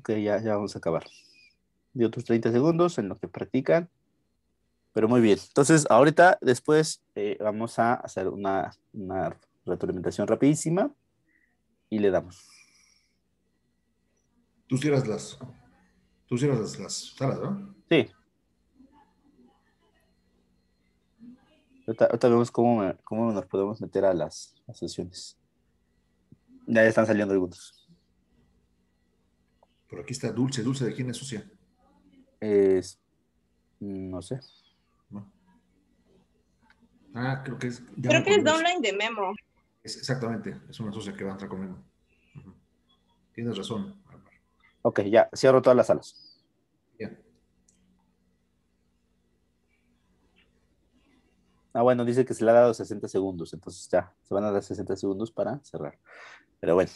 Speaker 2: Ok, ya, ya vamos a acabar. De otros 30 segundos en lo que practican. Pero muy bien. Entonces, ahorita, después, eh, vamos a hacer una, retroalimentación rapidísima y le damos.
Speaker 4: Tú cierras las, tú cierras las, salas, Sí. Ahorita, vemos cómo,
Speaker 2: cómo, nos podemos meter a las sesiones. Ya están saliendo algunos.
Speaker 4: Por aquí está Dulce. ¿Dulce de quién es sucia? Es, no sé. Ah, creo que es. Creo que es downline de Memo. exactamente, es una sucia que va a entrar con Memo. Tienes razón,
Speaker 2: Ok, ya, cierro todas las salas. Ah, bueno, dice que se le ha dado 60 segundos, entonces ya, se van a dar 60 segundos para cerrar. Pero bueno,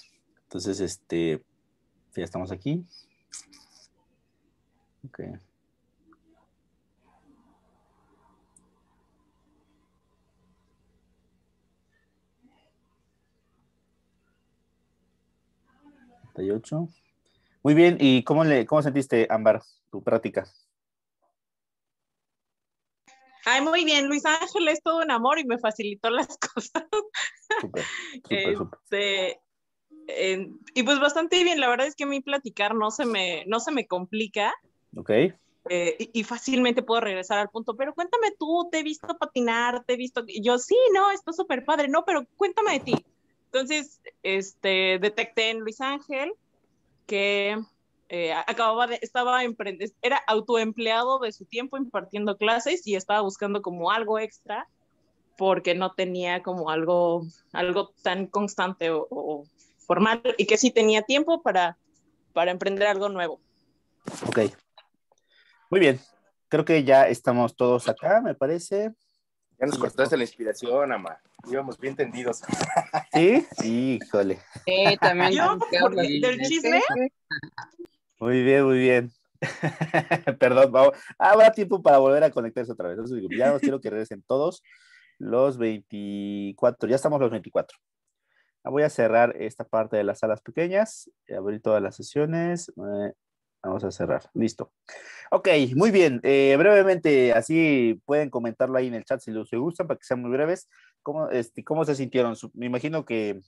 Speaker 2: entonces este, ya estamos aquí. Ok. Muy bien, ¿y cómo, le, cómo sentiste, Ámbar, tu práctica?
Speaker 3: Ay, muy bien, Luis Ángel es todo un amor y me facilitó las cosas. Super, este, y pues bastante bien, la verdad es que a mí platicar no se me, no se me complica. Ok. Eh, y, fácilmente puedo regresar al punto, pero cuéntame tú, te he visto patinar, te he visto, yo sí, no, está súper padre, no, pero cuéntame de ti. Entonces, este, detecté en Luis Ángel que eh, acababa de, estaba era autoempleado de su tiempo impartiendo clases y estaba buscando como algo extra porque no tenía como algo, algo tan constante o, o formal y que sí tenía tiempo para, para emprender algo nuevo.
Speaker 2: Ok. Muy bien. Creo que ya estamos todos acá, me parece.
Speaker 4: Ya nos cortaste la inspiración, Ama. Íbamos bien tendidos.
Speaker 2: ¿Sí? híjole.
Speaker 4: Sí, también. Yo, ¿Del chisme?
Speaker 2: Muy bien, muy bien. Perdón, vamos. Ah, habrá tiempo para volver a conectarse otra vez. ya los quiero que regresen todos los 24. Ya estamos los 24. Ah, voy a cerrar esta parte de las salas pequeñas, eh, abrir todas las sesiones. Eh, vamos a cerrar. Listo. Ok, muy bien. Eh, brevemente, así pueden comentarlo ahí en el chat si les gusta, para que sean muy breves. ¿Cómo, este, cómo se sintieron? Me imagino que,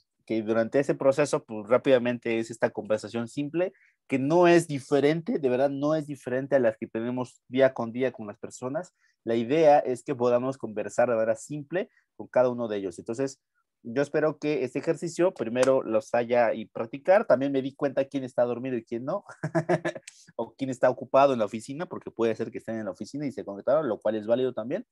Speaker 2: durante ese proceso, pues rápidamente es esta conversación simple, que no es diferente, de verdad no es diferente a las que tenemos día con día con las personas. La idea es que podamos conversar de manera simple con cada uno de ellos. Entonces, yo espero que este ejercicio primero los haya y practicar. También me di cuenta quién está dormido y quién no, o quién está ocupado en la oficina, porque puede ser que estén en la oficina y se conectaron, lo cual es válido también.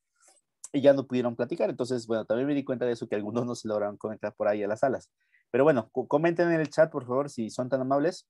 Speaker 2: Y ya no pudieron platicar. Entonces, bueno, también me di cuenta de eso, que algunos no se lograron conectar por ahí a las salas. Pero bueno, comenten en el chat, por favor, si son tan amables.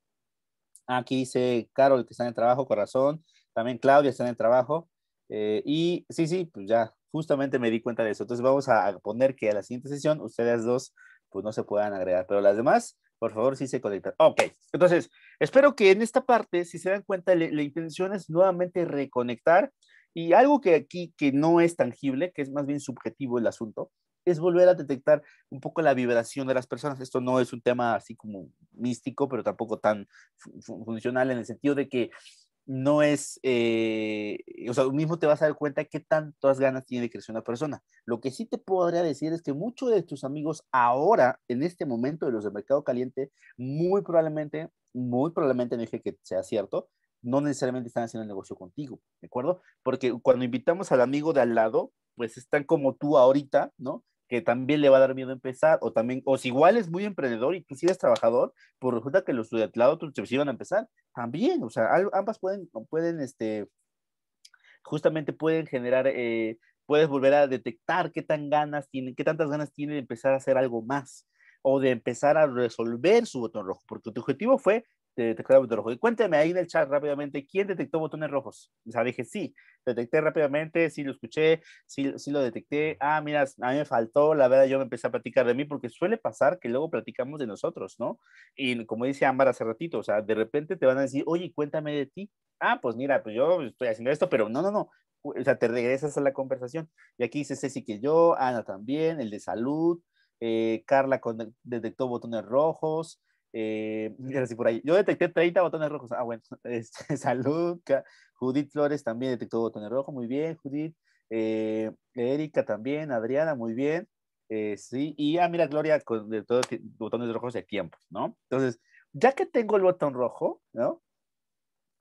Speaker 2: Aquí dice Carol, que está en el trabajo, corazón. También Claudia está en el trabajo. Eh, y sí, sí, pues ya justamente me di cuenta de eso. Entonces vamos a poner que a la siguiente sesión ustedes dos pues no se puedan agregar, pero las demás, por favor, sí se conectan. Ok, entonces espero que en esta parte, si se dan cuenta, la intención es nuevamente reconectar y algo que aquí que no es tangible, que es más bien subjetivo el asunto, es volver a detectar un poco la vibración de las personas. Esto no es un tema así como místico, pero tampoco tan funcional en el sentido de que no es, eh, o sea, mismo te vas a dar cuenta qué tantas ganas tiene de crecer una persona. Lo que sí te podría decir es que muchos de tus amigos ahora, en este momento de los de mercado caliente, muy probablemente, muy probablemente, no dije que sea cierto, no necesariamente están haciendo el negocio contigo, ¿de acuerdo? Porque cuando invitamos al amigo de al lado, pues están como tú ahorita, ¿no? que también le va a dar miedo empezar, o también, o si igual es muy emprendedor y tú si eres trabajador, pues resulta que los de lado tú se iban a empezar, también, o sea, ambas pueden, pueden, este, justamente pueden generar, eh, puedes volver a detectar qué tan ganas tienen, qué tantas ganas tienen de empezar a hacer algo más, o de empezar a resolver su botón rojo, porque tu objetivo fue detectó botones rojos. Y cuéntame ahí en el chat rápidamente, ¿quién detectó botones rojos? O sea, dije, sí, detecté rápidamente, sí lo escuché, sí, lo detecté. Ah, mira, a mí me faltó, la verdad yo me empecé a platicar de mí, porque suele pasar que luego platicamos de nosotros, ¿no? Y como dice Ámbar hace ratito, o sea, de repente te van a decir, oye, cuéntame de ti. Ah, pues mira, pues yo estoy haciendo esto, pero no, no, no, o sea, te regresas a la conversación. Y aquí dice Ceci que yo, Ana también, el de salud, eh, Carla detectó botones rojos, eh, por ahí. Yo detecté 30 botones rojos. Ah, bueno. Este, salud. Judith Flores también detectó botones rojos. Muy bien, Judith. Eh, Erika también. Adriana, muy bien. Eh, sí. Y ah, mira, Gloria, con de todos botones rojos de tiempo, ¿no? Entonces, ya que tengo el botón rojo, ¿no?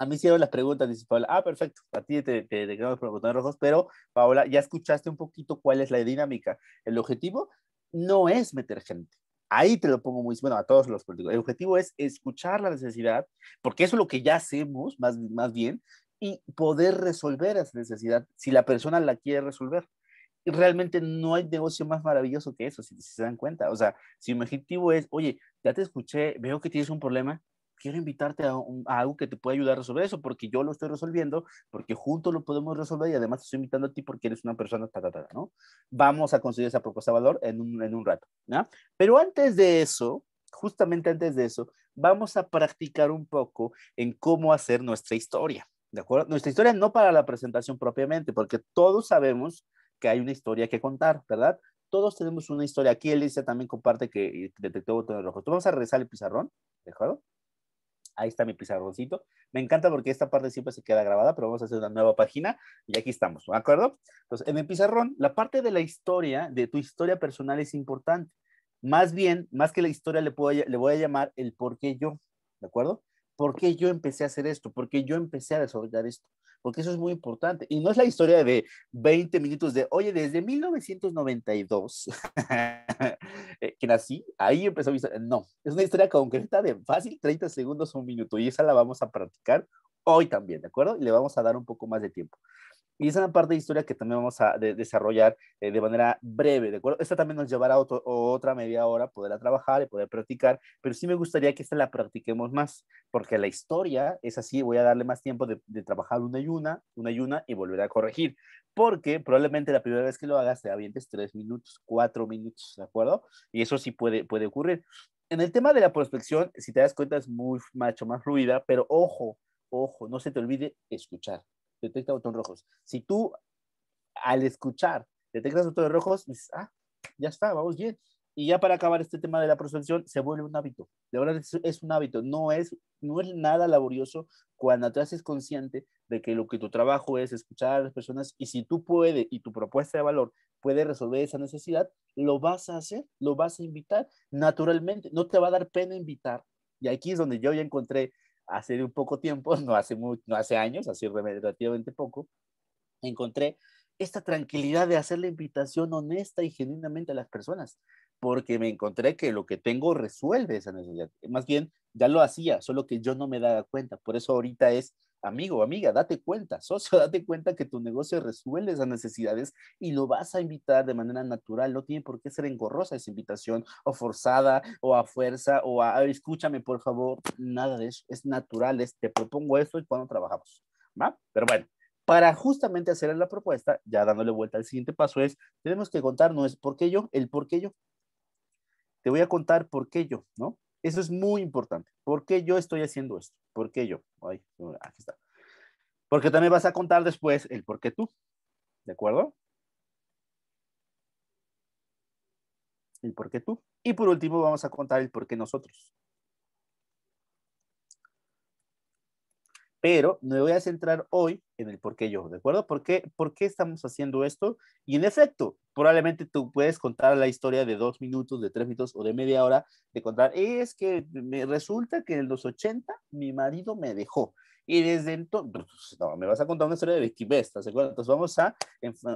Speaker 2: A mí hicieron las preguntas, dice Paola. Ah, perfecto. A ti te detectamos por botones rojos, pero Paola, ya escuchaste un poquito cuál es la dinámica. El objetivo no es meter gente. Ahí te lo pongo muy, bueno, a todos los políticos. El objetivo es escuchar la necesidad, porque eso es lo que ya hacemos, más, más bien, y poder resolver esa necesidad si la persona la quiere resolver. Y realmente no hay negocio más maravilloso que eso, si, si se dan cuenta. O sea, si mi objetivo es, oye, ya te escuché, veo que tienes un problema, quiero invitarte a, algo que te pueda ayudar a resolver eso, porque yo lo estoy resolviendo, porque juntos lo podemos resolver y además te estoy invitando a ti porque eres una persona, ta, ta, ta, ¿no? Vamos a conseguir esa propuesta de valor en un, en un rato, ¿no? Pero antes de eso, justamente antes de eso, vamos a practicar un poco en cómo hacer nuestra historia, ¿de acuerdo? Nuestra historia no para la presentación propiamente, porque todos sabemos que hay una historia que contar, ¿verdad? Todos tenemos una historia. Aquí Elisa también comparte que detectó botones rojos. Tú vamos a regresar el pizarrón, ¿de acuerdo? ahí está mi pizarroncito. Me encanta porque esta parte siempre se queda grabada, pero vamos a hacer una nueva página y aquí estamos, ¿de acuerdo? Entonces, en el pizarrón, la parte de la historia, de tu historia personal es importante. Más bien, más que la historia, le, puedo, le voy a llamar el por qué yo, ¿de acuerdo? ¿Por qué yo empecé a hacer esto? ¿Por qué yo empecé a desarrollar esto? porque eso es muy importante. Y no es la historia de 20 minutos de, oye, desde 1992 eh, que nací, ahí empezó mi historia. No, es una historia concreta de fácil 30 segundos, o un minuto, y esa la vamos a practicar hoy también, ¿de acuerdo? Y le vamos a dar un poco más de tiempo. Y es una parte de historia que también vamos a desarrollar eh, de manera breve, ¿de acuerdo? Esta también nos llevará otra media hora poderla trabajar y poder practicar, pero sí me gustaría que esta la practiquemos más, porque la historia es así, voy a darle más tiempo de, trabajar una y una, una y una y volver a corregir, porque probablemente la primera vez que lo hagas te avientes tres minutos, cuatro minutos, ¿de acuerdo? Y eso sí puede, puede ocurrir. En el tema de la prospección, si te das cuenta, es muy macho, más fluida, pero ojo, ojo, no se te olvide escuchar detecta botones rojos. Si tú al escuchar detectas botones rojos, dices, ah, ya está, vamos bien. Y ya para acabar este tema de la prospección, se vuelve un hábito. De verdad es, un hábito, no es, no es nada laborioso cuando te haces consciente de que lo que tu trabajo es escuchar a las personas y si tú puedes y tu propuesta de valor puede resolver esa necesidad, lo vas a hacer, lo vas a invitar naturalmente. No te va a dar pena invitar. Y aquí es donde yo ya encontré hace un poco tiempo, no hace, mucho no hace años, hace relativamente poco, encontré esta tranquilidad de hacer la invitación honesta y genuinamente a las personas porque me encontré que lo que tengo resuelve esa necesidad. Más bien, ya lo hacía, solo que yo no me daba cuenta. Por eso ahorita es, amigo, amiga, date cuenta, socio, date cuenta que tu negocio resuelve esas necesidades y lo vas a invitar de manera natural. No tiene por qué ser engorrosa esa invitación o forzada o a fuerza o a escúchame, por favor. Nada de eso. Es natural, te propongo esto y cuando trabajamos. ¿va? Pero bueno, para justamente hacer la propuesta, ya dándole vuelta al siguiente paso es, tenemos que contarnos por qué yo, el por qué yo, te voy a contar por qué yo, ¿no? Eso es muy importante. ¿Por qué yo estoy haciendo esto? ¿Por qué yo? Ay, aquí está. Porque también vas a contar después el por qué tú, ¿de acuerdo? El por qué tú. Y por último vamos a contar el por qué nosotros, pero me voy a centrar hoy en el por qué yo, ¿de acuerdo? ¿Por qué, ¿Por qué estamos haciendo esto? Y en efecto, probablemente tú puedes contar la historia de dos minutos, de tres minutos o de media hora, de contar, es que me resulta que en los 80 mi marido me dejó. Y desde entonces, pues, no, me vas a contar una historia de Bequibesta, ¿de acuerdo? Entonces vamos a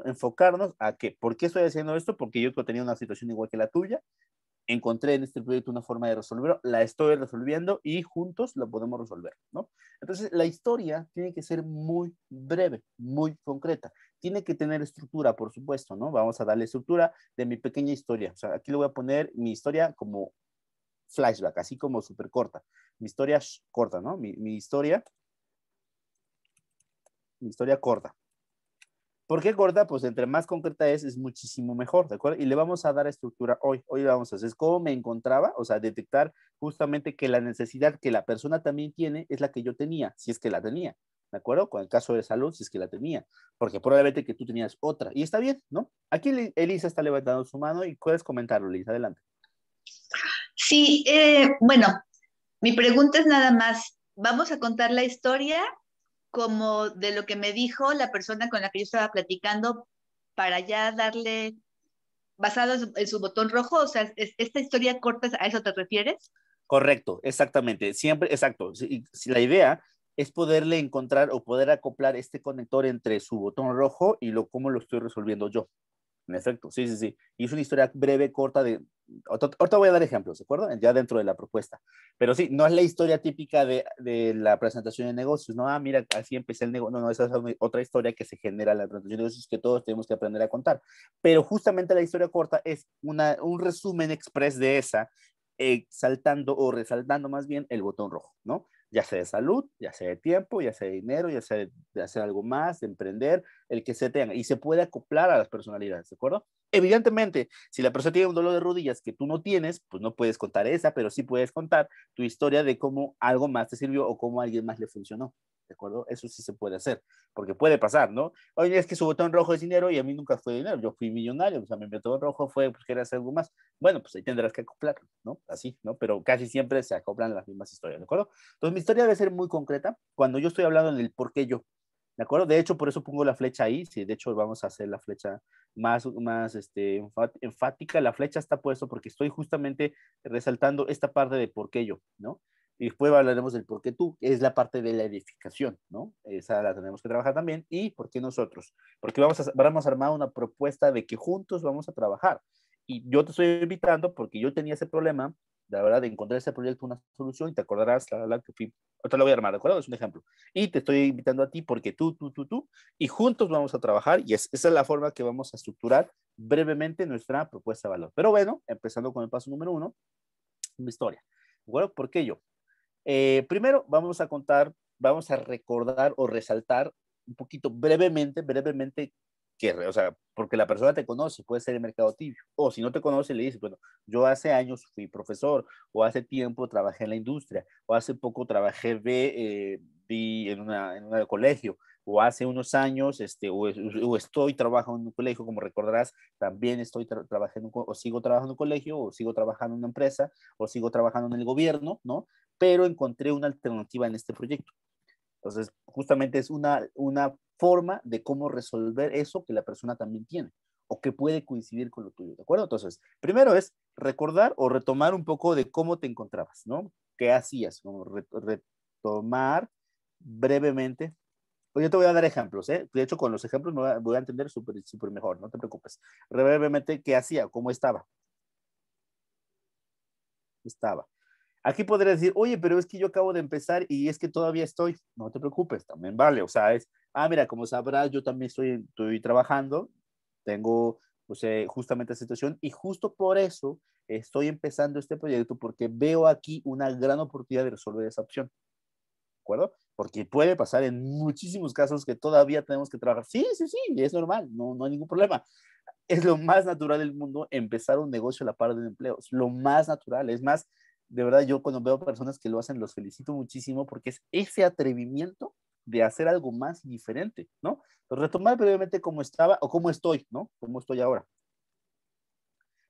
Speaker 2: enfocarnos a que, ¿por qué estoy haciendo esto? Porque yo tenía una situación igual que la tuya, encontré en este proyecto una forma de resolverlo, la estoy resolviendo y juntos lo podemos resolver, ¿no? Entonces, la historia tiene que ser muy breve, muy concreta. Tiene que tener estructura, por supuesto, ¿no? Vamos a darle estructura de mi pequeña historia. O sea, aquí le voy a poner mi historia como flashback, así como súper corta. Mi historia corta, ¿no? mi historia, mi historia corta. ¿Por qué corta? Pues entre más concreta es, es muchísimo mejor, ¿de acuerdo? Y le vamos a dar estructura hoy. Hoy vamos a hacer cómo me encontraba, o sea, detectar justamente que la necesidad que la persona también tiene es la que yo tenía, si es que la tenía, ¿de acuerdo? Con el caso de salud, si es que la tenía, porque probablemente que tú tenías otra. Y está bien, ¿no? Aquí Elisa está levantando su mano y puedes comentarlo, Elisa, adelante.
Speaker 1: Sí, eh, bueno, mi pregunta es nada más, ¿vamos a contar la historia como de lo que me dijo la persona
Speaker 3: con la que yo estaba platicando para ya darle, basado en su, botón rojo, o sea, esta historia corta, ¿a eso te refieres?
Speaker 2: Correcto, exactamente, siempre, exacto. la idea es poderle encontrar o poder acoplar este conector entre su botón rojo y lo cómo lo estoy resolviendo yo. En efecto, sí, sí, sí. Y es una historia breve, corta, de... Ahorita voy a dar ejemplos, ¿de acuerdo? Ya dentro de la propuesta. Pero sí, no es la historia típica de, la presentación de negocios, ¿no? Ah, mira, así empecé el negocio. No, no, esa es otra historia que se genera en la presentación de negocios que todos tenemos que aprender a contar. Pero justamente la historia corta es una, un resumen express de esa, eh, saltando o resaltando más bien el botón rojo, ¿no? ya sea de salud, ya sea de tiempo, ya sea de dinero, ya sea de, hacer algo más, de emprender, el que se tenga. Y se puede acoplar a las personalidades, ¿de acuerdo? Evidentemente, si la persona tiene un dolor de rodillas que tú no tienes, pues no puedes contar esa, pero sí puedes contar tu historia de cómo algo más te sirvió o cómo a alguien más le funcionó. ¿de acuerdo? Eso sí se puede hacer, porque puede pasar, ¿no? Oye, es que su botón rojo es dinero y a mí nunca fue dinero, yo fui millonario, o sea, mi botón rojo fue, porque pues, querer hacer algo más. Bueno, pues ahí tendrás que acoplar, ¿no? Así, ¿no? Pero casi siempre se acoplan las mismas historias, ¿de acuerdo? Entonces, mi historia debe ser muy concreta cuando yo estoy hablando en el por qué yo, ¿De acuerdo? De hecho, por eso pongo la flecha ahí. Sí, de hecho, vamos a hacer la flecha más, más este, enfática. La flecha está puesta porque estoy justamente resaltando esta parte de por qué yo, ¿no? Y después hablaremos del por qué tú, es la parte de la edificación, ¿no? Esa la tenemos que trabajar también. ¿Y por qué nosotros? Porque vamos a, vamos a armar una propuesta de que juntos vamos a trabajar. Y yo te estoy invitando porque yo tenía ese problema, la verdad, de encontrar ese proyecto una solución y te acordarás, la, verdad que fui, otra la voy a armar, ¿de acuerdo? Es un ejemplo. Y te estoy invitando a ti porque tú, tú, tú, tú, y juntos vamos a trabajar y esa es la forma que vamos a estructurar brevemente nuestra propuesta de valor. Pero bueno, empezando con el paso número uno, mi historia. Bueno, ¿por qué yo? Eh, primero vamos a contar, vamos a recordar o resaltar un poquito brevemente, brevemente, que, o sea, porque la persona te conoce, puede ser el mercado tibio, o si no te conoce, le dices, bueno, yo hace años fui profesor, o hace tiempo trabajé en la industria, o hace poco trabajé ve eh, en, un colegio, o hace unos años, este, o, estoy trabajando en un colegio, como recordarás, también estoy trabajando, o sigo trabajando en un colegio, o sigo trabajando en una empresa, o sigo trabajando en el gobierno, ¿no? pero encontré una alternativa en este proyecto. Entonces, justamente es una, una forma de cómo resolver eso que la persona también tiene o que puede coincidir con lo tuyo, ¿de acuerdo? Entonces, primero es recordar o retomar un poco de cómo te encontrabas, ¿no? ¿Qué hacías? retomar brevemente. Pues yo te voy a dar ejemplos, ¿eh? De hecho, con los ejemplos me voy a entender súper super mejor, no te preocupes. Brevemente, ¿qué hacía? ¿Cómo estaba? Estaba. Aquí podrías decir, oye, pero es que yo acabo de empezar y es que todavía estoy. No te preocupes, también vale. O sea, es, ah, mira, como sabrás, yo también estoy, estoy trabajando, tengo o sea, justamente esta situación y justo por eso estoy empezando este proyecto porque veo aquí una gran oportunidad de resolver esa opción. ¿De acuerdo? Porque puede pasar en muchísimos casos que todavía tenemos que trabajar. Sí, sí, sí, es normal, no, no hay ningún problema es lo más natural del mundo empezar un negocio a la par de empleo. lo más natural. Es más, de verdad yo cuando veo personas que lo hacen, los felicito muchísimo porque es ese atrevimiento de hacer algo más diferente, ¿no? Pues retomar previamente cómo estaba o cómo estoy, ¿no? Cómo estoy ahora.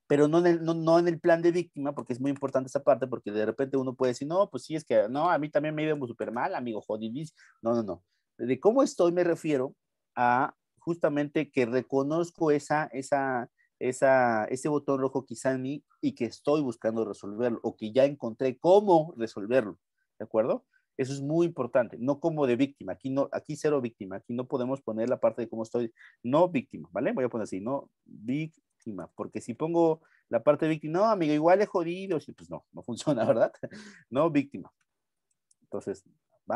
Speaker 2: Pero no en, el, no, en el plan de víctima, porque es muy importante esa parte, porque de repente uno puede decir, no, pues sí, es que no, a mí también me iba súper mal, amigo, jodidís. No, no, no. De cómo estoy me refiero a justamente que reconozco esa, esa, esa, ese botón rojo quizá ni y que estoy buscando resolverlo o que ya encontré cómo resolverlo, ¿de acuerdo? Eso es muy importante, no como de víctima, aquí no, aquí cero víctima, aquí no podemos poner la parte de cómo estoy, no víctima, ¿vale? Voy a poner así, no víctima, porque si pongo la parte de víctima, no, amigo, igual es jodido, pues no, no funciona, ¿verdad? No víctima. Entonces,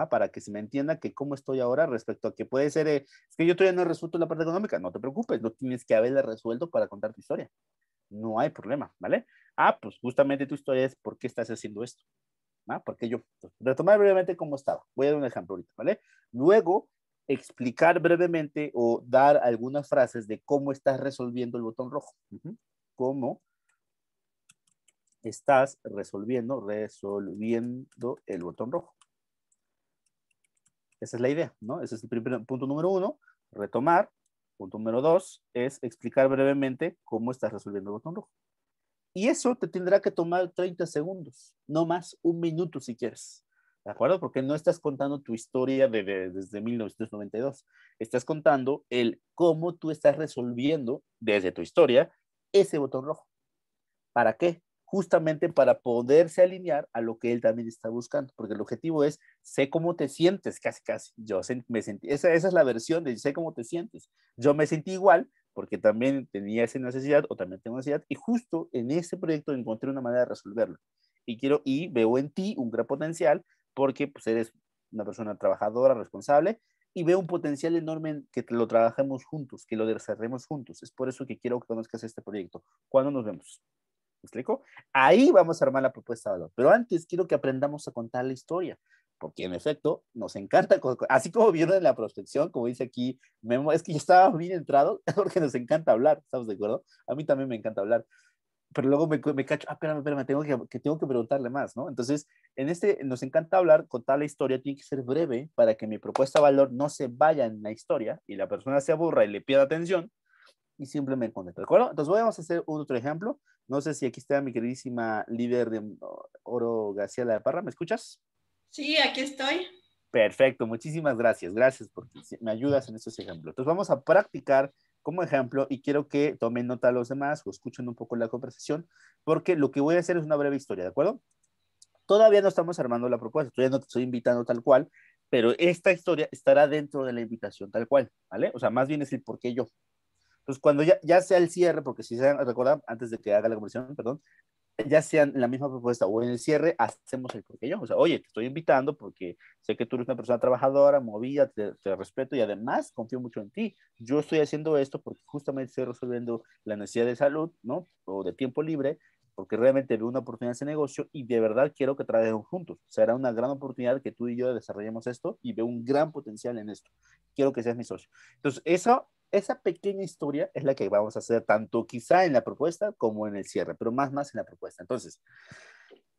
Speaker 2: para que se me entienda que cómo estoy ahora respecto a que puede ser, eh, es que yo todavía no he resuelto la parte económica, no te preocupes, no tienes que haberla resuelto para contar tu historia. No hay problema, ¿vale? Ah, pues justamente tu historia es por qué estás haciendo esto, ¿va? Porque yo, retomar brevemente cómo estaba, voy a dar un ejemplo ahorita, ¿vale? Luego, explicar brevemente o dar algunas frases de cómo estás resolviendo el botón rojo. ¿Cómo? estás resolviendo, resolviendo el botón rojo. Esa es la idea, ¿no? Ese es el primer punto número uno, retomar. Punto número dos es explicar brevemente cómo estás resolviendo el botón rojo. Y eso te tendrá que tomar 30 segundos, no más, un minuto si quieres. ¿De acuerdo? Porque no estás contando tu historia de, de, desde 1992. Estás contando el cómo tú estás resolviendo desde tu historia ese botón rojo. ¿Para qué? justamente para poderse alinear a lo que él también está buscando, porque el objetivo es, sé cómo te sientes, casi, casi, yo me sentí, esa, es la versión de sé cómo te sientes, yo me sentí igual porque también tenía esa necesidad o también tengo necesidad y justo en este proyecto encontré una manera de resolverlo y quiero y veo en ti un gran potencial porque pues eres una persona trabajadora, responsable y veo un potencial enorme en que lo trabajemos juntos, que lo desarrollemos juntos. Es por eso que quiero que conozcas este proyecto. ¿Cuándo nos vemos? ¿Me Ahí vamos a armar la propuesta de valor. Pero antes quiero que aprendamos a contar la historia, porque en efecto nos encanta, así como vieron en la prospección, como dice aquí Memo, es que yo estaba bien entrado porque nos encanta hablar, ¿estamos de acuerdo? A mí también me encanta hablar. Pero luego me, me cacho, ah, espérame, espérame, tengo que, tengo que preguntarle más, ¿no? Entonces, en este, nos encanta hablar, contar la historia, tiene que ser breve para que mi propuesta de valor no se vaya en la historia y la persona se aburra y le pierda atención y simplemente conecto, ¿de acuerdo? Entonces vamos a hacer otro ejemplo. No sé si aquí está mi queridísima líder de mm, Oro García de Parra, ¿me escuchas? Sí,
Speaker 1: aquí estoy.
Speaker 2: Perfecto, muchísimas gracias, gracias porque me ayudas en estos ejemplos. Entonces vamos a practicar como ejemplo y quiero que tomen nota los demás o escuchen un poco la conversación porque lo que voy a hacer es una breve historia, ¿de acuerdo? Todavía no estamos armando la propuesta, todavía no te estoy invitando tal cual, pero esta historia estará dentro de la invitación tal cual, ¿vale? O sea, más bien es el por qué yo, entonces, pues, cuando ya, sea el cierre, porque si se recuerdan, antes de que haga la conversión, perdón, ya sea la misma propuesta o en el cierre, hacemos el porque O sea, oye, te estoy invitando porque sé que tú eres una persona trabajadora, movida, te, respeto y además confío mucho en ti. Yo estoy haciendo esto porque justamente estoy resolviendo la necesidad de salud, ¿no? O de tiempo libre, porque realmente veo una oportunidad en ese negocio y de verdad quiero que trabajemos juntos. Será una gran oportunidad que tú y yo desarrollemos esto y veo un gran potencial en esto. Quiero que seas mi socio. Entonces, eso esa pequeña historia es la que vamos a hacer tanto quizá en la propuesta como en el cierre, pero más más en la propuesta. Entonces,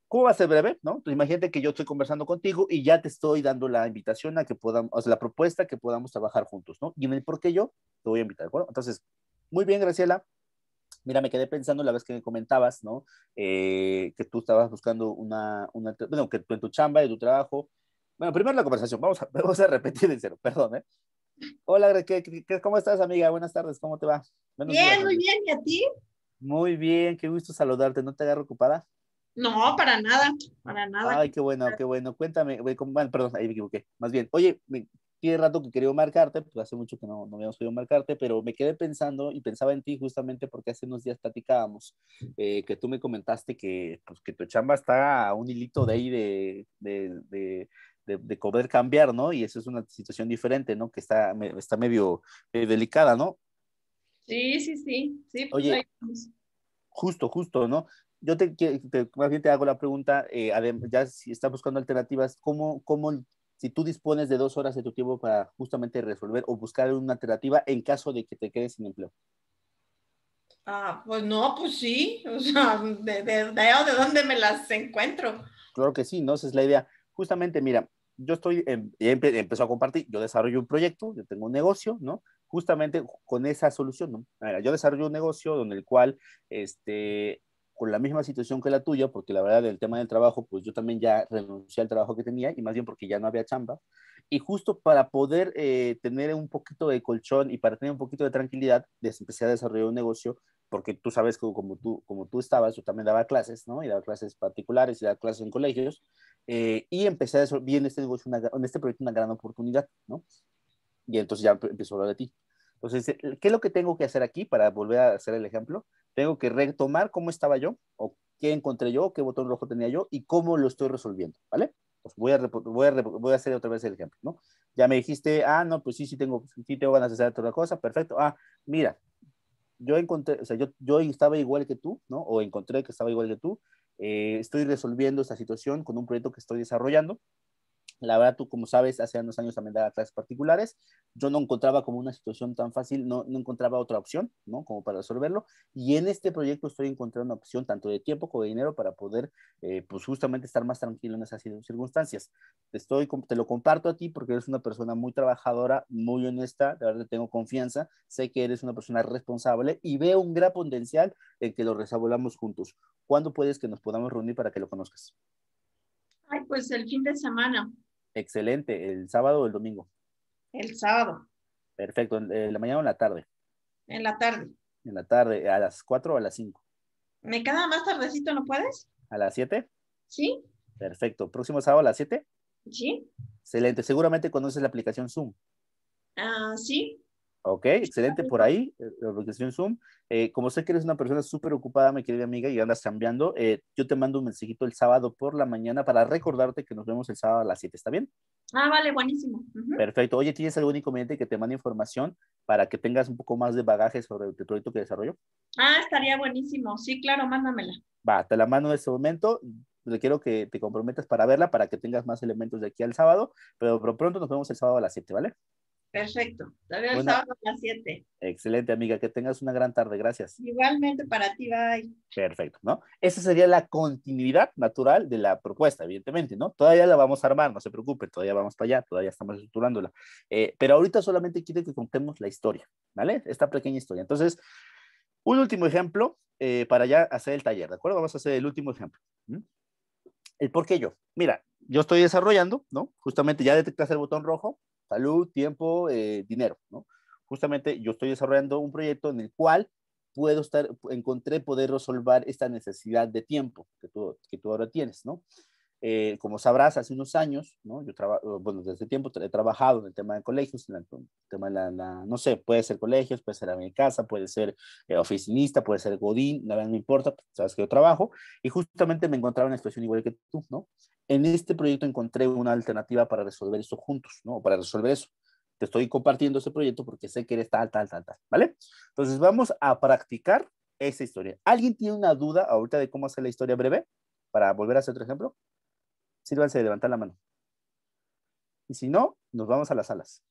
Speaker 2: ¿cómo va a ser breve? ¿no? imagínate que yo estoy conversando contigo y ya te estoy dando la invitación a que podamos, o sea, la propuesta que podamos trabajar juntos, ¿no? Y en el por qué yo te voy a invitar, bueno, Entonces, muy bien, Graciela. Mira, me quedé pensando la vez que me comentabas, ¿no? Eh, que tú estabas buscando una, bueno, que en tu chamba, en tu trabajo, bueno, primero la conversación, vamos a, vamos a repetir de cero, perdón, ¿eh? Hola, cómo estás, amiga? Buenas tardes, ¿cómo te va? bien, muy bien, ¿y a ti? Muy bien, qué gusto saludarte. ¿No te agarro ocupada? No, para
Speaker 1: nada, para nada. Ay, qué
Speaker 2: bueno, qué bueno. Cuéntame, perdón, ahí me equivoqué. Más bien, oye, tiene rato que quería marcarte, porque hace mucho que no, habíamos podido marcarte, pero me quedé pensando y pensaba en ti justamente porque hace unos días platicábamos eh, que tú me comentaste que, pues, que tu chamba está a un hilito de ahí de, de de, poder cambiar, ¿no? Y eso es una situación diferente, ¿no? Que está, está medio, delicada, ¿no?
Speaker 1: Sí, sí, sí, sí. Pues
Speaker 2: justo, justo, ¿no? Yo te, te, más bien te hago la pregunta, eh, ya si estás buscando alternativas, ¿cómo, cómo, si tú dispones de dos horas de tu tiempo para justamente resolver o buscar una alternativa en caso de que te quedes sin empleo?
Speaker 1: Ah, pues no, pues sí, o sea, de, de, de dónde me las encuentro.
Speaker 2: Claro que sí, ¿no? Esa es la idea justamente, mira, yo estoy, em, empezó a compartir, yo desarrollo un proyecto, yo tengo un negocio, ¿no? Justamente con esa solución, ¿no? Mira, yo desarrollo un negocio donde el cual, este, con la misma situación que la tuya, porque la verdad del tema del trabajo, pues yo también ya renuncié al trabajo que tenía y más bien porque ya no había chamba. Y justo para poder eh, tener un poquito de colchón y para tener un poquito de tranquilidad, empecé a desarrollar un negocio porque tú sabes que como tú, como tú estabas, yo también daba clases, ¿no? Y daba clases particulares y daba clases en colegios. Eh, y empecé a este en este proyecto, una gran oportunidad, ¿no? Y entonces ya empezó a hablar de ti. Entonces, eh, ¿qué es lo que tengo que hacer aquí para volver a hacer el ejemplo? Tengo que retomar cómo estaba yo, o qué encontré yo, qué botón rojo tenía yo, y cómo lo estoy resolviendo, ¿vale? Pues voy, a, voy, a, hacer otra vez el ejemplo, ¿no? Ya me dijiste, ah, no, pues sí, sí tengo, sí tengo ganas de hacer otra cosa, perfecto. Ah, mira, yo encontré, o sea, yo, yo estaba igual que tú, ¿no? O encontré que estaba igual que tú, eh, estoy resolviendo esta situación con un proyecto que estoy desarrollando la verdad, tú como sabes, hace unos años también daba clases particulares. Yo no encontraba como una situación tan fácil, no, no encontraba otra opción, ¿no? Como para resolverlo. Y en este proyecto estoy encontrando una opción tanto de tiempo como de dinero para poder, eh, pues justamente estar más tranquilo en esas circunstancias. Estoy, te lo comparto a ti porque eres una persona muy trabajadora, muy honesta, de verdad tengo confianza, sé que eres una persona responsable y veo un gran potencial en que lo resolvamos juntos. ¿Cuándo puedes que nos podamos reunir para que lo conozcas?
Speaker 1: Ay, pues el fin de semana.
Speaker 2: Excelente, ¿el sábado o el domingo?
Speaker 1: El sábado.
Speaker 2: Perfecto, ¿en la mañana o en la tarde? En la tarde. En la tarde, ¿a las 4 o a las 5?
Speaker 1: Me queda más tardecito, ¿no puedes? ¿A las 7? Sí.
Speaker 2: Perfecto, ¿próximo sábado a las 7? Sí. Excelente, seguramente conoces la aplicación Zoom.
Speaker 1: Ah, sí.
Speaker 2: Ok, excelente por ahí, eh, la organización Zoom. Eh, como sé que eres una persona súper ocupada, mi querida amiga, y andas cambiando, eh, yo te mando un mensajito el sábado por la mañana para recordarte que nos vemos el sábado a las 7, ¿está bien?
Speaker 1: Ah, vale, buenísimo.
Speaker 2: Perfecto. Oye, ¿tienes algún inconveniente que te mande información para que tengas un poco más de bagaje sobre el proyecto que desarrollo?
Speaker 1: Ah, estaría buenísimo. Sí, claro, mándamela.
Speaker 2: Va, te la mando en este momento le quiero que te comprometas para verla, para que tengas más elementos de aquí al sábado, pero pronto nos vemos el sábado a las 7, ¿vale?
Speaker 1: Perfecto. Todavía a las 7.
Speaker 2: Excelente, amiga. Que tengas una gran tarde. Gracias.
Speaker 1: Igualmente para ti, bye.
Speaker 2: Perfecto, ¿no? Esa sería la continuidad natural de la propuesta, evidentemente, ¿no? Todavía la vamos a armar, no se preocupe, todavía vamos para allá, todavía estamos estructurándola. Eh, pero ahorita solamente quiere que contemos la historia, ¿vale? Esta pequeña historia. Entonces, un último ejemplo eh, para ya hacer el taller, ¿de acuerdo? Vamos a hacer el último ejemplo. ¿El por qué yo? Mira, yo estoy desarrollando, ¿no? Justamente ya detectaste el botón rojo, salud, tiempo, eh, dinero, ¿no? Justamente yo estoy desarrollando un proyecto en el cual puedo estar, encontré poder resolver esta necesidad de tiempo que tú, que tú ahora tienes, ¿no? Eh, como sabrás, hace unos años, ¿no? Yo trabajo, bueno, desde tiempo he trabajado en el tema de colegios, en el tema de la, no sé, puede ser colegios, puede ser a mi casa, puede ser eh, oficinista, puede ser godín, nada, no importa, sabes que yo trabajo, y justamente me encontraba en una situación igual que tú, ¿no? En este proyecto encontré una alternativa para resolver eso juntos, ¿no? Para resolver eso. Te estoy compartiendo ese proyecto porque sé que eres tal, tal, tal, tal, ¿vale? Entonces vamos a practicar esa historia. ¿Alguien tiene una duda ahorita de cómo hacer la historia breve? Para volver a hacer otro ejemplo sírvanse de levantar la mano. Y si no, nos vamos a las salas.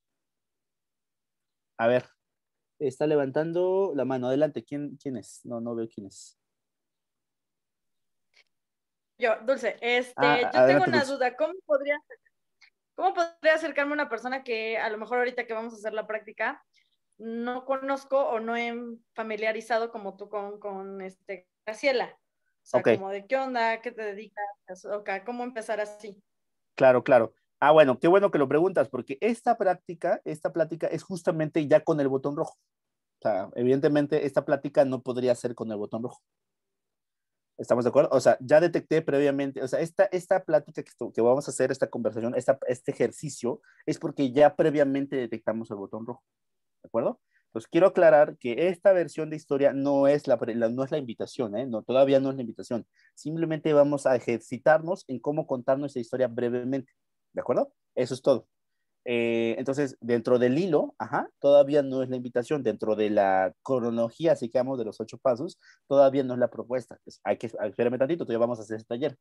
Speaker 2: A ver, está levantando la mano. Adelante, ¿quién, es? No, no veo quién es.
Speaker 1: Yo, Dulce, este, ah, yo tengo una duda. ¿Cómo podría, ¿Cómo podría acercarme a una persona que a lo mejor ahorita que vamos a hacer la práctica no conozco o no he familiarizado como tú con, con este, Graciela? O de qué onda, qué te dedicas, cómo empezar así.
Speaker 2: Claro, claro. Ah, bueno, qué bueno que lo preguntas, porque esta práctica, esta plática es justamente ya con el botón rojo. O sea, evidentemente esta plática no podría ser con el botón rojo. ¿Estamos de acuerdo? O sea, ya detecté previamente, o sea, esta, esta plática que, que vamos a hacer, esta conversación, esta, este ejercicio, es porque ya previamente detectamos el botón rojo. ¿De acuerdo? Pues quiero aclarar que esta versión de historia no es la, no es la invitación, ¿eh? no, todavía no es la invitación. Simplemente vamos a ejercitarnos en cómo contar nuestra historia brevemente. ¿De acuerdo? Eso es todo. Eh, entonces, dentro del hilo, ajá, todavía no es la invitación, dentro de la cronología, así que vamos de los ocho pasos, todavía no es la propuesta. Pues, hay que, espérame tantito, todavía vamos a hacer este taller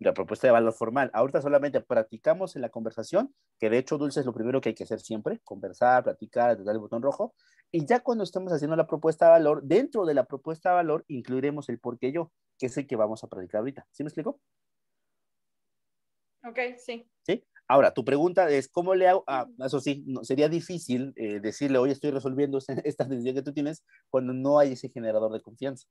Speaker 2: la propuesta de valor formal. Ahorita solamente practicamos en la conversación, que de hecho, Dulce, es lo primero que hay que hacer siempre, conversar, platicar, dar el botón rojo. Y ya cuando estemos haciendo la propuesta de valor, dentro de la propuesta de valor incluiremos el por qué yo, que es el que vamos a practicar ahorita. ¿Sí me explico?
Speaker 1: Ok, sí.
Speaker 2: ¿Sí? Ahora, tu pregunta es, ¿cómo le hago? Ah, eso sí, no, sería difícil eh, decirle, hoy estoy resolviendo esta necesidad que tú tienes cuando no hay ese generador de confianza.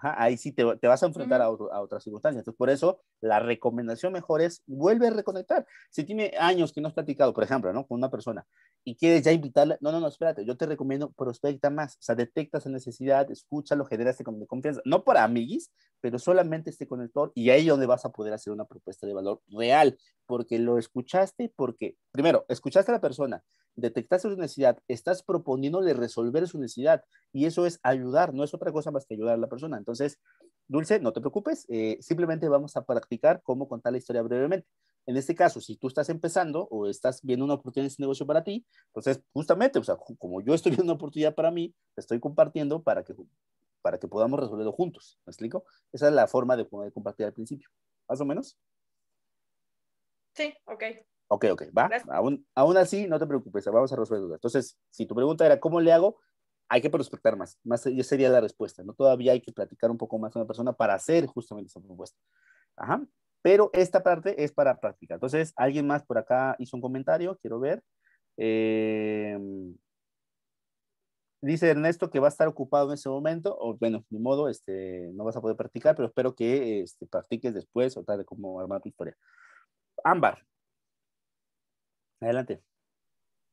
Speaker 2: Ajá, ahí sí te, vas a enfrentar a, otras circunstancias. Entonces, por eso, la recomendación mejor es vuelve a reconectar. Si tiene años que no has platicado, por ejemplo, ¿no? Con una persona y quieres ya invitarla, no, no, no, espérate, yo te recomiendo, prospecta más. O sea, detecta esa necesidad, escúchalo, genera este de confianza. No para amiguis, pero solamente este conector y ahí es donde vas a poder hacer una propuesta de valor real, porque lo escuchaste, porque, primero, escuchaste a la persona, detectaste su necesidad, estás proponiéndole resolver su necesidad y eso es ayudar, no es otra cosa más que ayudar a la persona. Entonces, Dulce, no te preocupes, eh, simplemente vamos a practicar cómo contar la historia brevemente. En este caso, si tú estás empezando o estás viendo una oportunidad de este negocio para ti, entonces justamente, o sea, como yo estoy viendo una oportunidad para mí, te estoy compartiendo para que, para que podamos resolverlo juntos. ¿Me explico? Esa es la forma de poder compartir al principio. ¿Más o menos? Sí, ok. Ok, ok, va. Aún, así, no te preocupes, vamos a resolver dudas. Entonces, si tu pregunta era, ¿cómo le hago? Hay que prospectar más. Más sería la respuesta, ¿no? Todavía hay que platicar un poco más con la persona para hacer justamente esa propuesta. Ajá. Pero esta parte es para practicar, Entonces, alguien más por acá hizo un comentario, quiero ver. Em, dice Ernesto que va a estar ocupado en ese momento, o bueno, ni modo, este, no vas a poder practicar, pero espero que este, practiques después o tal de cómo armar tu historia. Ámbar, Adelante.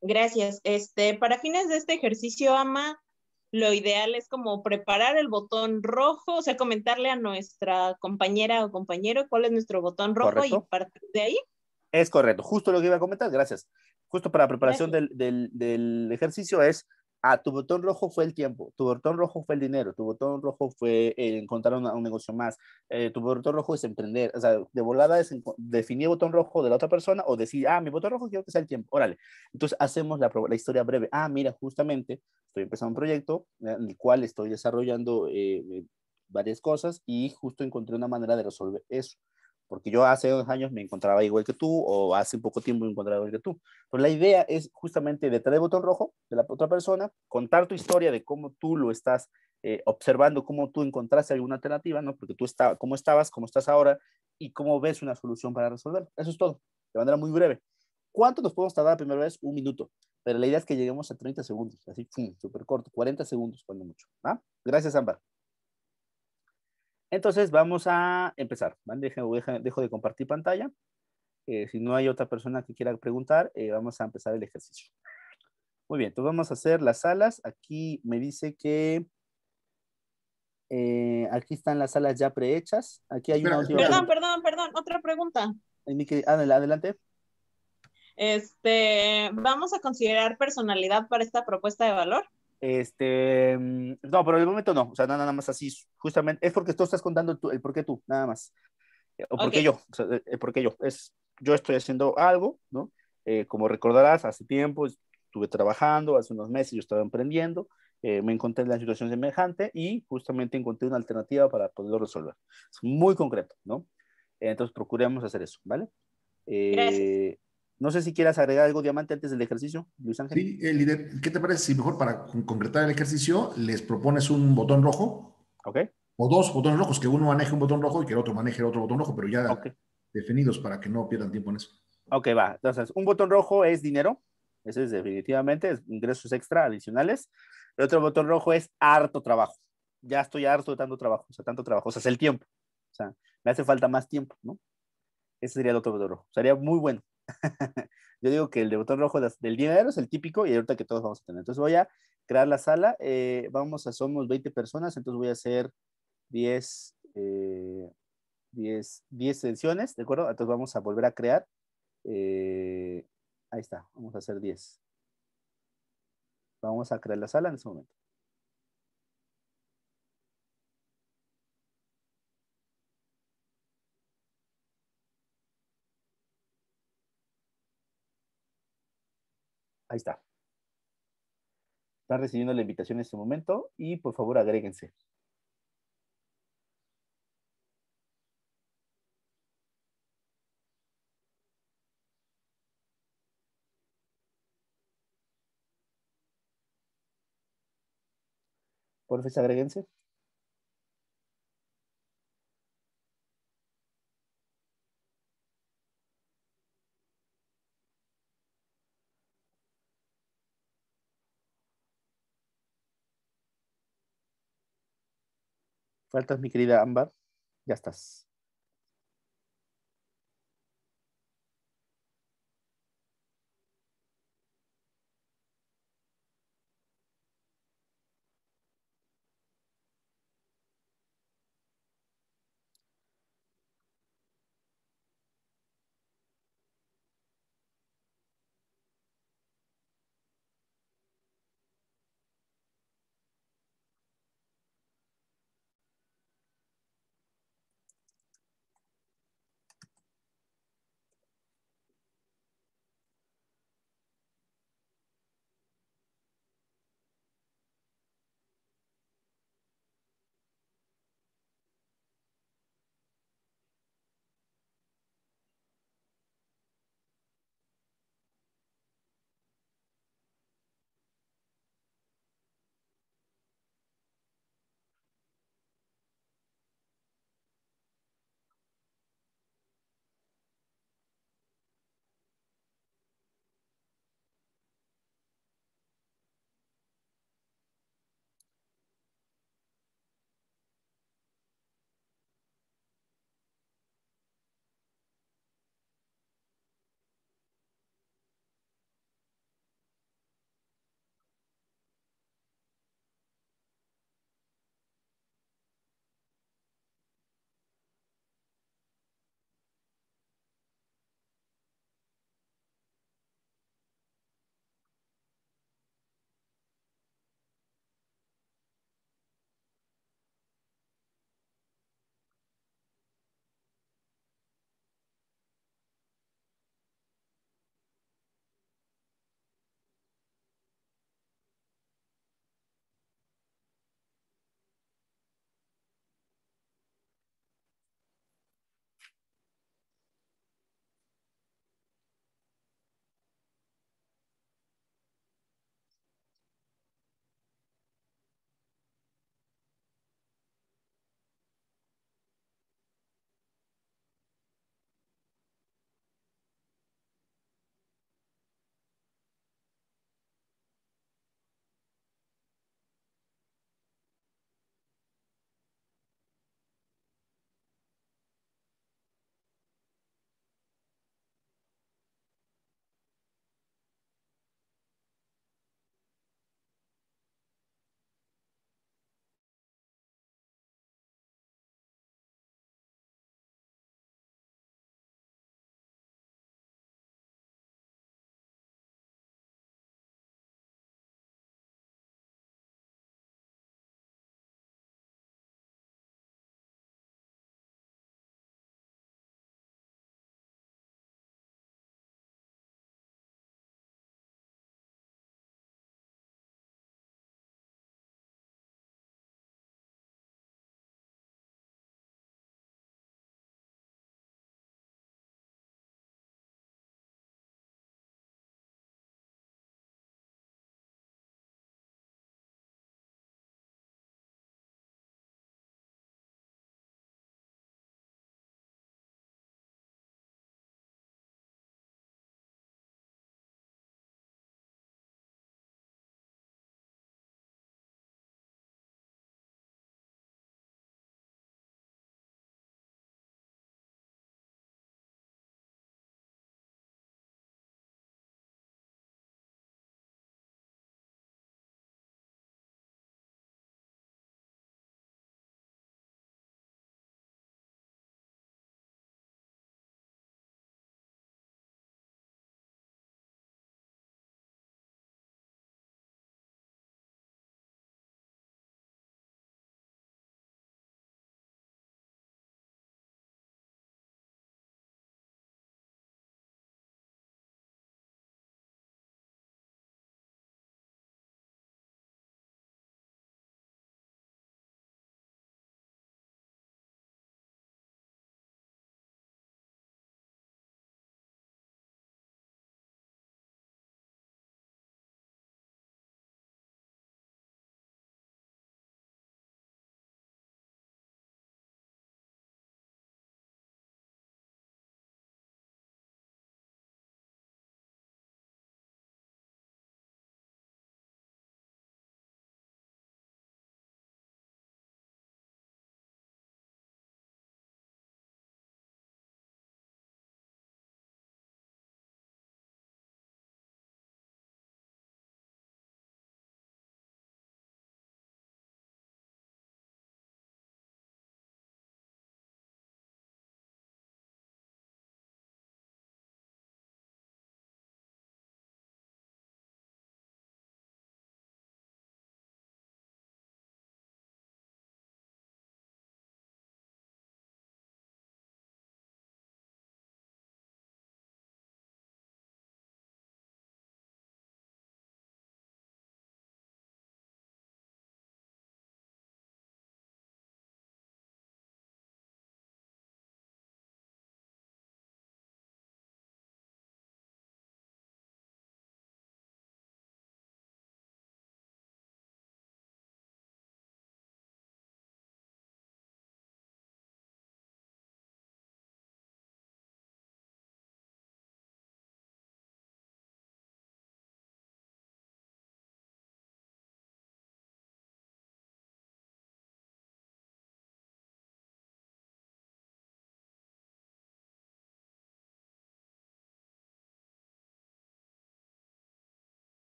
Speaker 3: Gracias. Este, para fines de este ejercicio, Ama, lo ideal es como preparar el botón rojo, o sea, comentarle a nuestra compañera o compañero cuál es nuestro botón rojo y partir de ahí.
Speaker 2: Es correcto, justo lo que iba a comentar, gracias. Justo para preparación del, del, ejercicio es ah, tu botón rojo fue el tiempo, tu botón rojo fue el dinero, tu botón rojo fue encontrar un negocio más, eh, tu botón rojo es emprender, o sea, de volada es definir botón rojo de la otra persona o decir, ah, mi botón rojo quiero que sea el tiempo, órale. Entonces hacemos la, historia breve, ah, mira, justamente estoy empezando un proyecto en el cual estoy desarrollando eh, eh, varias cosas y justo encontré una manera de resolver eso porque yo hace dos años me encontraba igual que tú o hace poco tiempo me encontraba igual que tú. Pero la idea es justamente detrás del botón rojo de la otra persona, contar tu historia de cómo tú lo estás eh, observando, cómo tú encontraste alguna alternativa, ¿no? Porque tú cómo estabas, cómo estás ahora y cómo ves una solución para resolver. Eso es todo, de manera muy breve. ¿Cuánto nos podemos tardar la primera vez? Un minuto. Pero la idea es que lleguemos a 30 segundos, así, súper corto, 40 segundos cuando mucho. Gracias, Ámbar. Entonces vamos a empezar. Dejo, de compartir pantalla. Eh, si no hay otra persona que quiera preguntar, eh, vamos a empezar el ejercicio. Muy bien, entonces vamos a hacer las salas. Aquí me dice que eh, aquí están las salas ya prehechas. Aquí hay una última Perdón,
Speaker 3: perdón, perdón,
Speaker 2: otra pregunta. Adelante.
Speaker 3: Este, ¿Vamos a considerar personalidad para esta propuesta de valor?
Speaker 2: Este, mm, no, pero el momento no, o sea, nada, más así, justamente, es porque tú estás contando el por qué tú, nada más. Eh, o por qué yo, o sea, eh, por qué yo. Es, yo estoy haciendo algo, ¿no? Eh, como recordarás, hace tiempo estuve trabajando, hace unos meses yo estaba emprendiendo, me encontré en la situación semejante y justamente encontré una alternativa para poderlo resolver. Es muy concreto, ¿no? Entonces procuremos hacer eso, ¿vale? Eh,
Speaker 4: no sé si quieras agregar algo, Diamante, antes del ejercicio, Luis Ángel. Sí, eh, líder, ¿qué te parece si mejor para concretar el ejercicio les propones un botón rojo? Ok. O dos botones rojos, que uno maneje un botón rojo y que el otro maneje el otro botón rojo, pero ya definidos para que no pierdan tiempo en eso.
Speaker 2: Ok, va. Entonces, un botón rojo es dinero. Ese es definitivamente, ingresos extra adicionales. El otro botón rojo es harto trabajo. Ya estoy harto de tanto trabajo, o sea, tanto trabajo, o sea, es el tiempo. O sea, me hace falta más tiempo, ¿no? Ese sería el otro botón rojo. Sería muy bueno. Yo digo que el de botón rojo del dinero es el típico y ahorita que todos vamos a tener. Entonces voy a crear la sala. Eh, vamos a, somos 20 personas, entonces voy a hacer 10, eh, 10, sesiones, ¿de acuerdo? Entonces vamos a volver a crear. Eh, ahí está, vamos a hacer 10. Vamos a crear la sala en ese momento. Ahí está. Están recibiendo la invitación en este momento y por favor agréguense. Por favor agréguense. Faltas, mi querida Ámbar. Ya estás.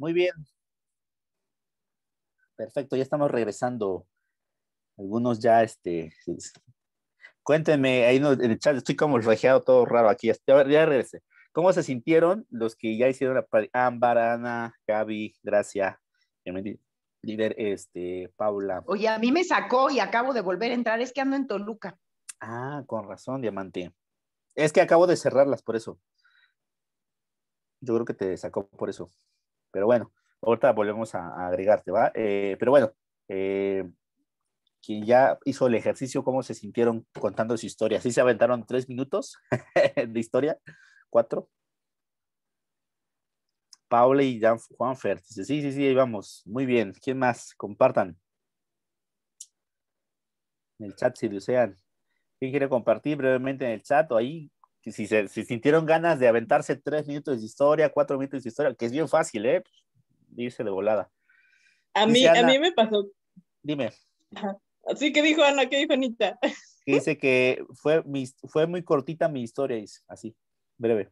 Speaker 2: Muy bien. Perfecto, ya estamos regresando. Algunos ya, este, cuéntenme, ahí en el chat estoy como rejeado todo raro aquí. Ya, regresé. ¿Cómo se sintieron los que ya hicieron la Ámbar, Ana, Gaby, Gracia, líder, este, Paula? Oye,
Speaker 3: a mí me sacó y acabo de volver a entrar, es que ando en Toluca.
Speaker 2: Ah, con razón, Diamante. Es que acabo de cerrarlas por eso. Yo creo que te sacó por eso. Pero bueno, ahorita volvemos a, agregarte, ¿va? Eh, pero bueno, eh, quien ya hizo el ejercicio, ¿cómo se sintieron contando su historia? ¿Sí se aventaron tres minutos de historia? ¿Cuatro? Paula y Juanfer. Dice, sí, sí, sí, ahí vamos. Muy bien. ¿Quién más? Compartan. En el chat si desean. ¿Quién quiere compartir brevemente en el chat o ahí? si, se, sintieron ganas de aventarse tres minutos de historia, cuatro minutos de historia, que es bien fácil, ¿eh? Irse de volada. A mí, a mí me pasó. Dime.
Speaker 3: Así que dijo Ana, ¿qué dijo Anita?
Speaker 2: dice que fue, fue muy cortita mi historia, así, breve.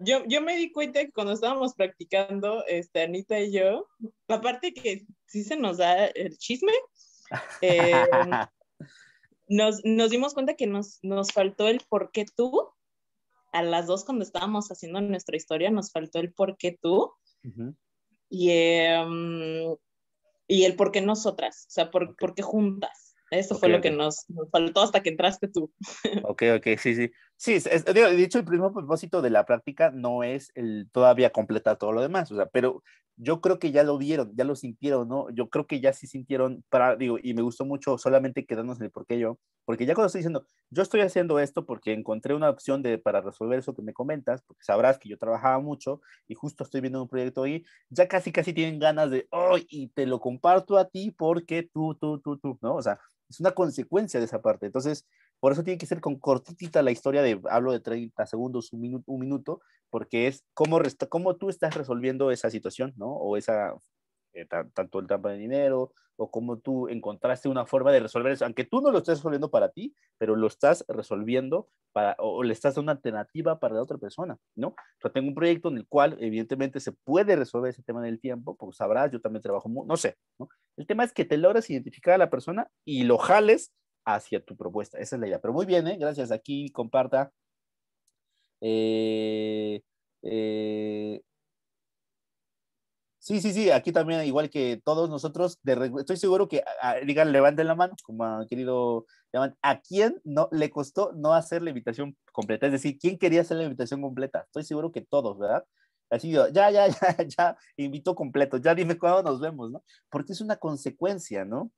Speaker 3: Yo, me di cuenta que cuando estábamos practicando, este, Anita y yo, aparte que sí se nos da el chisme, em, nos, dimos cuenta que nos, faltó el por qué tú. A las dos cuando estábamos haciendo nuestra historia nos faltó el por qué tú. y, em, y el por qué nosotras, o sea, por, qué juntas. Eso fue lo que nos, nos, faltó hasta que entraste tú.
Speaker 2: Ok, ok, sí, sí. Sí, de hecho, el primer propósito de la práctica no es el todavía completar todo lo demás, o sea, pero yo creo que ya lo vieron, ya lo sintieron, ¿no? Yo creo que ya sí sintieron, para, digo, y me gustó mucho solamente quedarnos en el por qué yo, porque ya cuando estoy diciendo, yo estoy haciendo esto porque encontré una opción de, para resolver eso que me comentas, porque sabrás que yo trabajaba mucho y justo estoy viendo un proyecto ahí, ya casi, casi tienen ganas de, oh, y te lo comparto a ti porque tú, tú, tú, tú, ¿no? O sea, es una consecuencia de esa parte. Entonces, por eso tiene que ser con cortitita la historia de, hablo de 30 segundos, un, minuto, porque es cómo, cómo tú estás resolviendo esa situación, ¿no? O esa, eh, tanto el trampa de dinero, o cómo tú encontraste una forma de resolver eso, aunque tú no lo estés resolviendo para ti, pero lo estás resolviendo para, o, le estás dando una alternativa para la otra persona, ¿no? O tengo un proyecto en el cual evidentemente se puede resolver ese tema del tiempo, porque sabrás, yo también trabajo, no sé, ¿no? El tema es que te logres identificar a la persona y lo jales hacia tu propuesta. Esa es la idea. Pero muy bien, ¿eh? gracias. Aquí comparta. Eh, eh, sí, sí, sí, aquí también, igual que todos nosotros, estoy seguro que, digan, levanten la mano, como han querido, llamar. ¿a quién no, le costó no hacer la invitación completa? Es decir, ¿quién quería hacer la invitación completa? Estoy seguro que todos, ¿verdad? Así yo, ya, ya, ya, ya, invito completo, ya dime cuándo nos vemos, ¿no? Porque es una consecuencia, ¿no?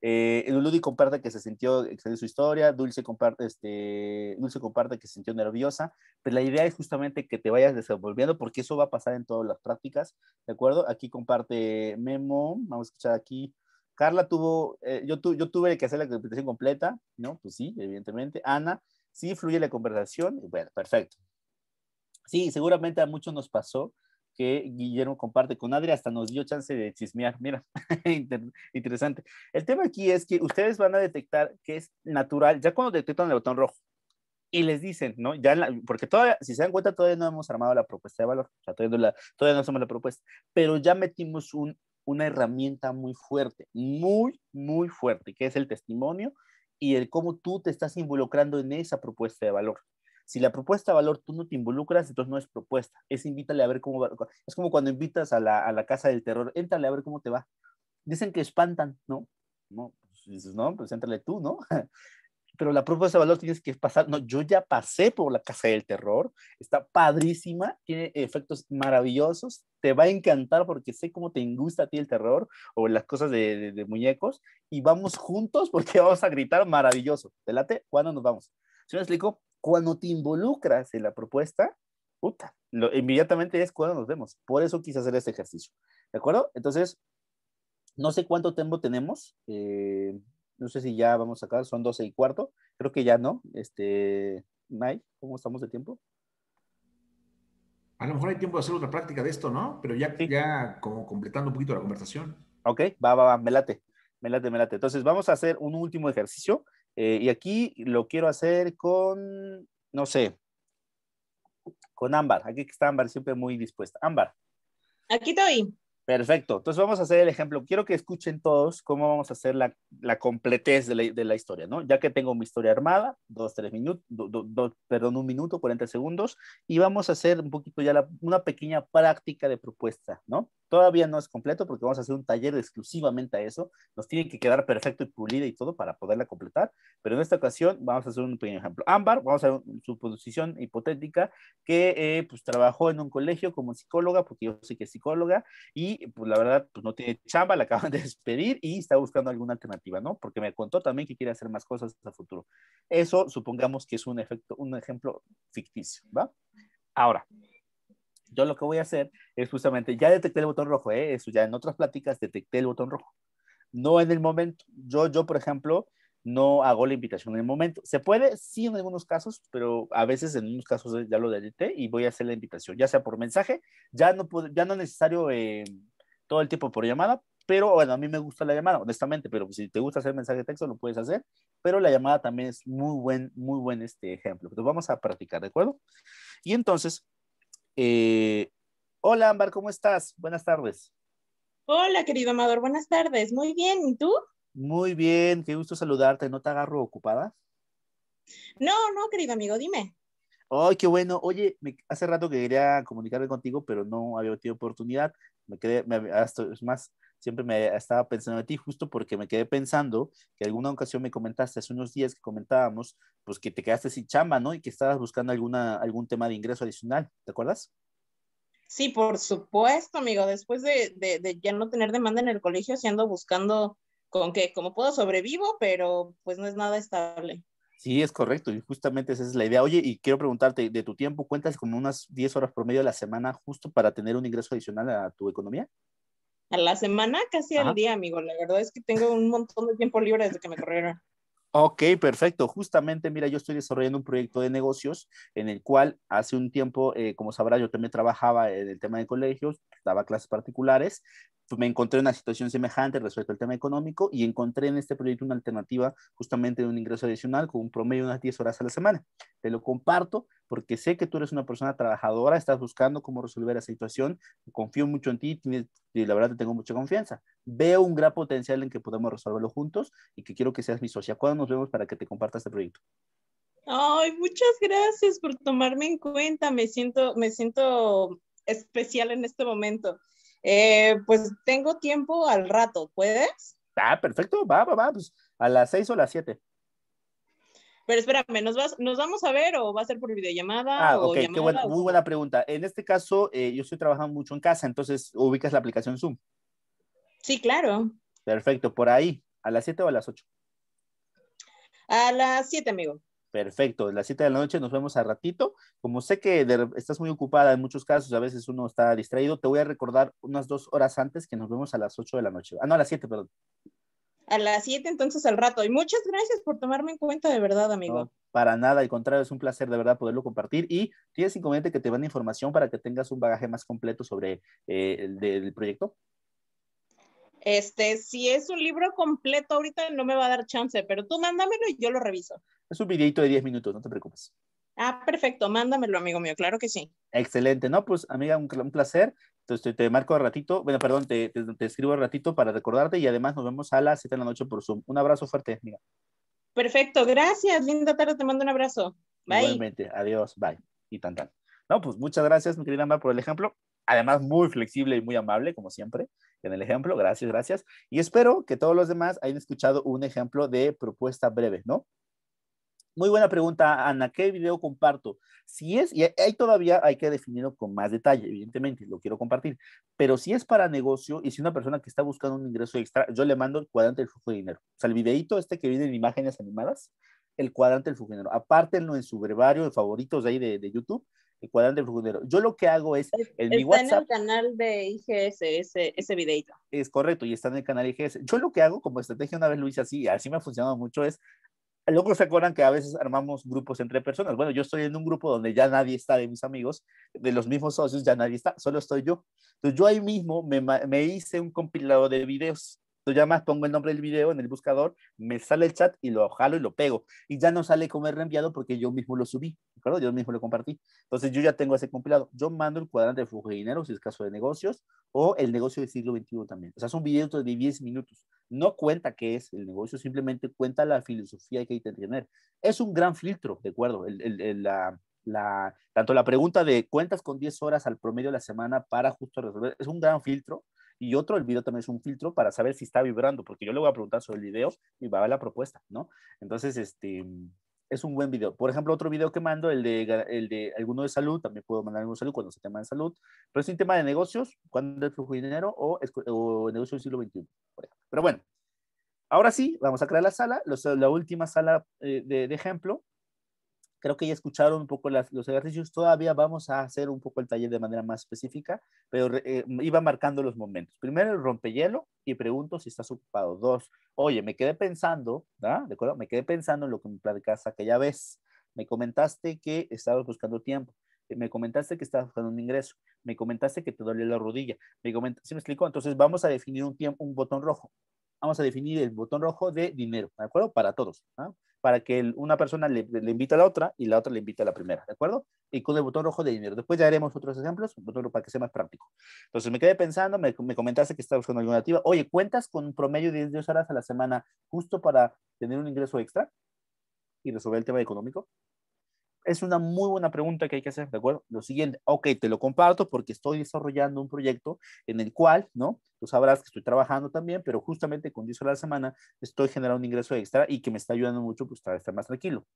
Speaker 2: Eh, Ludi comparte que se sintió excelente eh, su historia, Dulce comparte, este, comparte que se sintió nerviosa, pero la idea es justamente que te vayas desenvolviendo porque eso va a pasar en todas las prácticas, ¿de acuerdo? Aquí comparte Memo, vamos a escuchar aquí. Carla tuvo, eh, yo, yo tuve que hacer la interpretación completa, ¿no? Pues sí, evidentemente. Ana, sí fluye la conversación, bueno, perfecto. Sí, seguramente a muchos nos pasó que Guillermo comparte con Adri, hasta nos dio chance de chismear, mira, interesante. El tema aquí es que ustedes van a detectar que es natural, ya cuando detectan el botón rojo, y les dicen, ¿no? Ya porque todavía, si se dan cuenta, todavía no hemos armado la propuesta de valor, todavía no, la, todavía no hacemos la propuesta, pero ya metimos un, una herramienta muy fuerte, muy, muy fuerte, que es el testimonio y el cómo tú te estás involucrando en esa propuesta de valor. Si la propuesta de valor tú no te involucras, entonces no es propuesta. Es invítale a ver cómo va. Es como cuando invitas a la, a la casa del terror, éntrale a ver cómo te va. Dicen que espantan, ¿no? No, pues dices, no, pues éntrale tú, ¿no? Pero la propuesta de valor tienes que pasar. No, yo ya pasé por la casa del terror. Está padrísima, tiene efectos maravillosos. Te va a encantar porque sé cómo te gusta a ti el terror o las cosas de, de, muñecos. Y vamos juntos porque vamos a gritar maravilloso. ¿Te late? ¿Cuándo nos vamos? si me explico? cuando te involucras en la propuesta, puta, lo, inmediatamente es cuando nos vemos. Por eso quise hacer este ejercicio. ¿De acuerdo? Entonces, no sé cuánto tiempo tenemos. Eh, no sé si ya vamos a acabar, son 12 y cuarto. Creo que ya no. Este, Mike, ¿cómo estamos de tiempo?
Speaker 4: A lo mejor hay tiempo de hacer otra práctica de esto, ¿no? Pero ya, ya como completando un poquito la
Speaker 2: conversación. Ok, va, va, va, me late, me late, me late. Entonces vamos a hacer un último ejercicio eh, y aquí lo quiero hacer con, no sé, con Ámbar. Aquí está Ámbar, siempre muy dispuesta. Ámbar. Aquí estoy. Perfecto. Entonces vamos a hacer el ejemplo. Quiero que escuchen todos cómo vamos a hacer la, completez de la, historia, ¿no? Ya que tengo mi historia armada, dos, tres minutos, perdón, un minuto, 40 segundos, y vamos a hacer un poquito ya una pequeña práctica de propuesta, ¿no? Todavía no es completo porque vamos a hacer un taller exclusivamente a eso. Nos tiene que quedar perfecto y pulida y todo para poderla completar. Pero en esta ocasión vamos a hacer un pequeño ejemplo. Ámbar, vamos a su posición hipotética, que eh, pues trabajó en un colegio como psicóloga, porque yo sé que es psicóloga, y pues la verdad pues, no tiene chamba, la acaban de despedir y está buscando alguna alternativa, ¿no? Porque me contó también que quiere hacer más cosas a futuro. Eso supongamos que es un efecto, un ejemplo ficticio, ¿va? Ahora, yo lo que voy a hacer es justamente, ya detecté el botón rojo, ¿eh? eso ya en otras pláticas detecté el botón rojo. No en el momento. Yo, yo por ejemplo, no hago la invitación en el momento. Se puede, sí, en algunos casos, pero a veces en unos casos ya lo detecté y voy a hacer la invitación, ya sea por mensaje, ya no, ya no es necesario eh, todo el tiempo por llamada, pero bueno, a mí me gusta la llamada, honestamente, pero si te gusta hacer mensaje de texto, lo puedes hacer, pero la llamada también es muy buen, muy buen este ejemplo. Entonces vamos a practicar, ¿de acuerdo? Y entonces, eh, hola Ámbar, ¿cómo estás? Buenas tardes.
Speaker 3: Hola, querido Amador, buenas tardes. Muy bien, ¿y tú?
Speaker 2: Muy bien, qué gusto saludarte. ¿No te agarro ocupada?
Speaker 3: No, no, querido amigo, dime.
Speaker 2: Ay, qué bueno. Oye, hace rato que quería comunicarme contigo, pero no había tenido oportunidad. Me quedé, me, hasta, es más, siempre me estaba pensando de ti, justo porque me quedé pensando que alguna ocasión me comentaste hace unos días que comentábamos, pues que te quedaste sin chamba, ¿no? Y que estabas buscando alguna, algún tema de ingreso adicional, ¿te acuerdas?
Speaker 3: Sí, por supuesto, amigo. Después de, ya no tener demanda en el colegio, siendo ando buscando con que como puedo sobrevivo, pero pues no es nada estable.
Speaker 2: Sí, es correcto, y justamente esa es la idea. Oye, y quiero preguntarte, ¿de tu tiempo cuentas con unas 10 horas promedio de la semana justo para tener un ingreso adicional a tu economía?
Speaker 3: a la semana, casi al día, amigo. La verdad es que tengo un montón de tiempo libre desde que me corrieron.
Speaker 2: Ok, perfecto. Justamente, mira, yo estoy desarrollando un proyecto de negocios en el cual hace un tiempo, eh, como sabrá, yo también trabajaba en el tema de colegios, daba clases particulares, pues, me encontré en una situación semejante respecto al tema económico y encontré en este proyecto una alternativa justamente de un ingreso adicional con un promedio de unas 10 horas a la semana. Te lo comparto porque sé que tú eres una persona trabajadora, estás buscando cómo resolver esa situación, confío mucho en ti y la verdad te tengo mucha confianza. Veo un gran potencial en que podemos resolverlo juntos y que quiero que seas mi socia. ¿Cuándo nos vemos para que te comparta este proyecto?
Speaker 3: Ay, muchas gracias por tomarme en cuenta. Me siento, me siento especial en este momento. Eh, pues tengo tiempo
Speaker 2: al rato, ¿puedes? Ah, perfecto, va, va, va, pues a las seis o las siete.
Speaker 3: Pero espérame, ¿nos, vas, ¿nos vamos a ver o va a ser por videollamada? Ah, o ok, Qué buena, muy buena
Speaker 2: pregunta. En este caso, eh, yo estoy trabajando mucho en casa, entonces ubicas la aplicación Zoom.
Speaker 3: Sí, claro.
Speaker 2: Perfecto, por ahí, a las 7 o a las 8.
Speaker 3: A las 7, amigo.
Speaker 2: Perfecto, a las 7 de la noche nos vemos al ratito. Como sé que estás muy ocupada en muchos casos, a veces uno está distraído, te voy a recordar unas dos horas antes que nos vemos a las 8 de la noche. Ah, no, a las 7, perdón.
Speaker 3: A las 7 entonces al rato. Y muchas gracias por tomarme en cuenta de verdad, amigo.
Speaker 2: para nada, al contrario, es un placer de verdad poderlo compartir. Y tienes inconveniente que te mande información para que tengas un bagaje más completo sobre eh, el proyecto.
Speaker 3: Este, si es un libro completo ahorita no me va a dar chance, pero tú mándamelo y yo lo reviso.
Speaker 2: Es un videito de 10 minutos, no te preocupes.
Speaker 3: Ah, perfecto, mándamelo, amigo mío, claro que sí.
Speaker 2: Excelente, ¿no? Pues, amiga, un, placer. Entonces, te, marco un ratito, bueno, perdón, te, escribo un ratito para recordarte y además nos vemos a las 7 de la noche por Zoom. Un abrazo fuerte, amiga.
Speaker 3: Perfecto, gracias, linda tarde, te mando un abrazo.
Speaker 2: Bye. Igualmente, adiós, bye. Y tan tan. No, pues muchas gracias, mi querida Amba por el ejemplo. Además, muy flexible y muy amable, como siempre, en el ejemplo. Gracias, gracias. Y espero que todos los demás hayan escuchado un ejemplo de propuesta breve, ¿no? Muy buena pregunta, Ana. ¿Qué video comparto? Si es, y ahí todavía hay que definirlo con más detalle, evidentemente, lo quiero compartir, pero si es para negocio y si una persona que está buscando un ingreso extra, yo le mando el cuadrante del flujo de dinero. O sea, el videito este que viene en imágenes animadas, el cuadrante del flujo de dinero. Apártenlo en su brevario de favoritos de ahí de, YouTube, el cuadrante del flujo de dinero. Yo lo que hago es, en mi WhatsApp. Está en el
Speaker 3: canal de IGS ese, ese videito.
Speaker 2: Es correcto, y está en el canal IGS. Yo lo que hago como estrategia, una vez lo hice así, así me ha funcionado mucho, es luego se acuerdan que a veces armamos grupos entre personas. Bueno, yo estoy en un grupo donde ya nadie está de mis amigos, de los mismos socios ya nadie está, solo estoy yo. Entonces yo ahí mismo me, me hice un compilado de videos. Entonces ya más pongo el nombre del video en el buscador, me sale el chat y lo jalo y lo pego. Y ya no sale como el reenviado porque yo mismo lo subí, ¿de acuerdo? Yo mismo lo compartí. Entonces yo ya tengo ese compilado. Yo mando el cuadrante de flujo de dinero, si es caso de negocios, o el negocio del siglo XXI también. O sea, un video de 10 minutos. No cuenta qué es el negocio, simplemente cuenta la filosofía que hay que tener. Es un gran filtro, de acuerdo. tanto la pregunta de cuentas con 10 horas al promedio de la semana para justo resolver, es un gran filtro. Y otro, el video también es un filtro para saber si está vibrando, porque yo le voy a preguntar sobre el video y va a ver la propuesta, ¿no? Entonces, este, es un buen video. Por ejemplo, otro video que mando, el de, el de alguno de salud, también puedo mandar alguno de salud cuando se tema de salud, pero es un tema de negocios, cuando el flujo de dinero o, negocios del siglo XXI. Pero bueno, ahora sí, vamos a crear la sala, la última sala eh, de, ejemplo, creo que ya escucharon un poco los ejercicios, todavía vamos a hacer un poco el taller de manera más específica, pero eh, iba marcando los momentos. Primero el rompehielo y pregunto si estás ocupado. Dos, oye, me quedé pensando, ¿De acuerdo? Me quedé pensando en lo que me platicaste aquella vez. Me comentaste que estabas buscando tiempo. Eh, me comentaste que estabas buscando un ingreso. Me comentaste que te dolía la rodilla. Me comentaste, ¿sí me explico? Entonces vamos a definir un, tiempo, un botón rojo. Vamos a definir el botón rojo de dinero, ¿de acuerdo? Para todos para que una persona le, invite a la otra y la otra le invite a la primera, ¿de acuerdo? Y con el botón rojo de dinero. Después ya haremos otros ejemplos, un botón para que sea más práctico. Entonces me quedé pensando, me, me comentaste que estabas buscando alguna nativa. Oye, ¿cuentas con un promedio de 10 horas a la semana justo para tener un ingreso extra y resolver el tema económico? es una muy buena pregunta que hay que hacer, ¿de acuerdo? Lo siguiente, ok, te lo comparto porque estoy desarrollando un proyecto en el cual, ¿no? Tú sabrás que estoy trabajando también, pero justamente con 10 horas a la semana estoy generando un ingreso extra y que me está ayudando mucho pues para estar más tranquilo.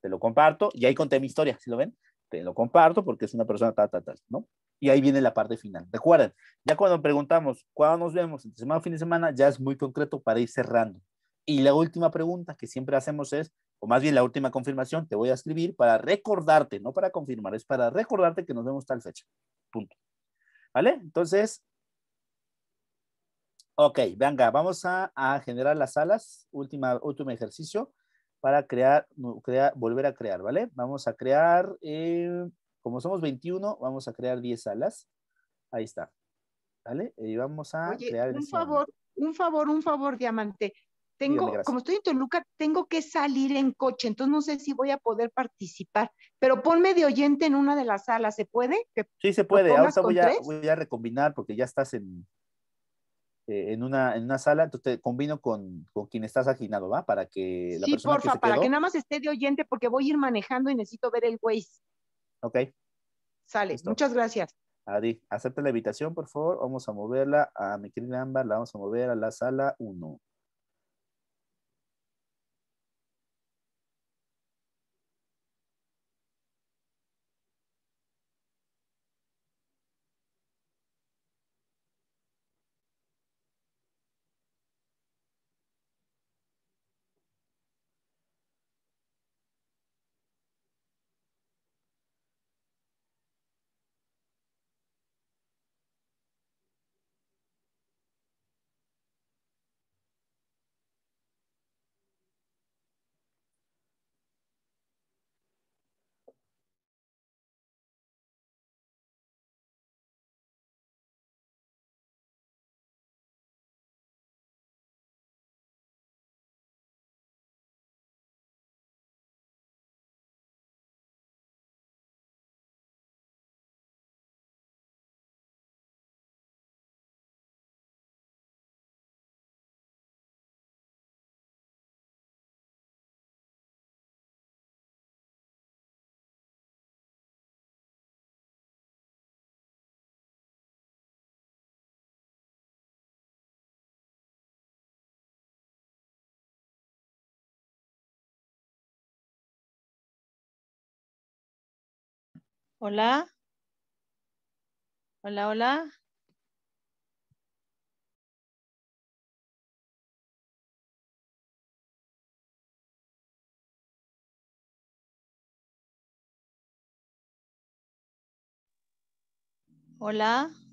Speaker 2: Te lo comparto y ahí conté mi historia, ¿sí lo ven? Te lo comparto porque es una persona tal, tal, tal, ¿no? Y ahí viene la parte final. ¿de Recuerden, ya cuando preguntamos cuándo nos vemos, entre semana o fin de semana, ya es muy concreto para ir cerrando. Y la última pregunta que siempre hacemos es, o más bien la última confirmación, te voy a escribir para recordarte, no para confirmar, es para recordarte que nos vemos tal fecha. Punto. ¿Vale? Entonces, ok, venga, vamos a, generar las alas, última, último ejercicio, para crear, crear, volver a crear, ¿vale? Vamos a crear, eh, como somos 21, vamos a crear 10 alas. Ahí está. ¿Vale? Y vamos a crear... Un favor,
Speaker 3: un favor, un favor, Diamante. Tengo, como estoy en Toluca, tengo que salir en coche, entonces no sé si voy a poder participar, pero ponme de oyente en una de las salas, ¿se puede?
Speaker 2: Sí, se puede. ahora voy a, recombinar porque ya estás en, eh, en, una, una sala, entonces te combino con, quien estás aginado, ¿va? Para que la sí, porfa, para que nada
Speaker 3: más esté de oyente porque voy a ir manejando y necesito ver el Waze.
Speaker 2: Ok. Sale, muchas gracias. Adi, acepta la invitación, por favor. Vamos a moverla a mi querida Ámbar, la vamos a mover a la sala 1. Hola.
Speaker 1: Hola, hola. Hola.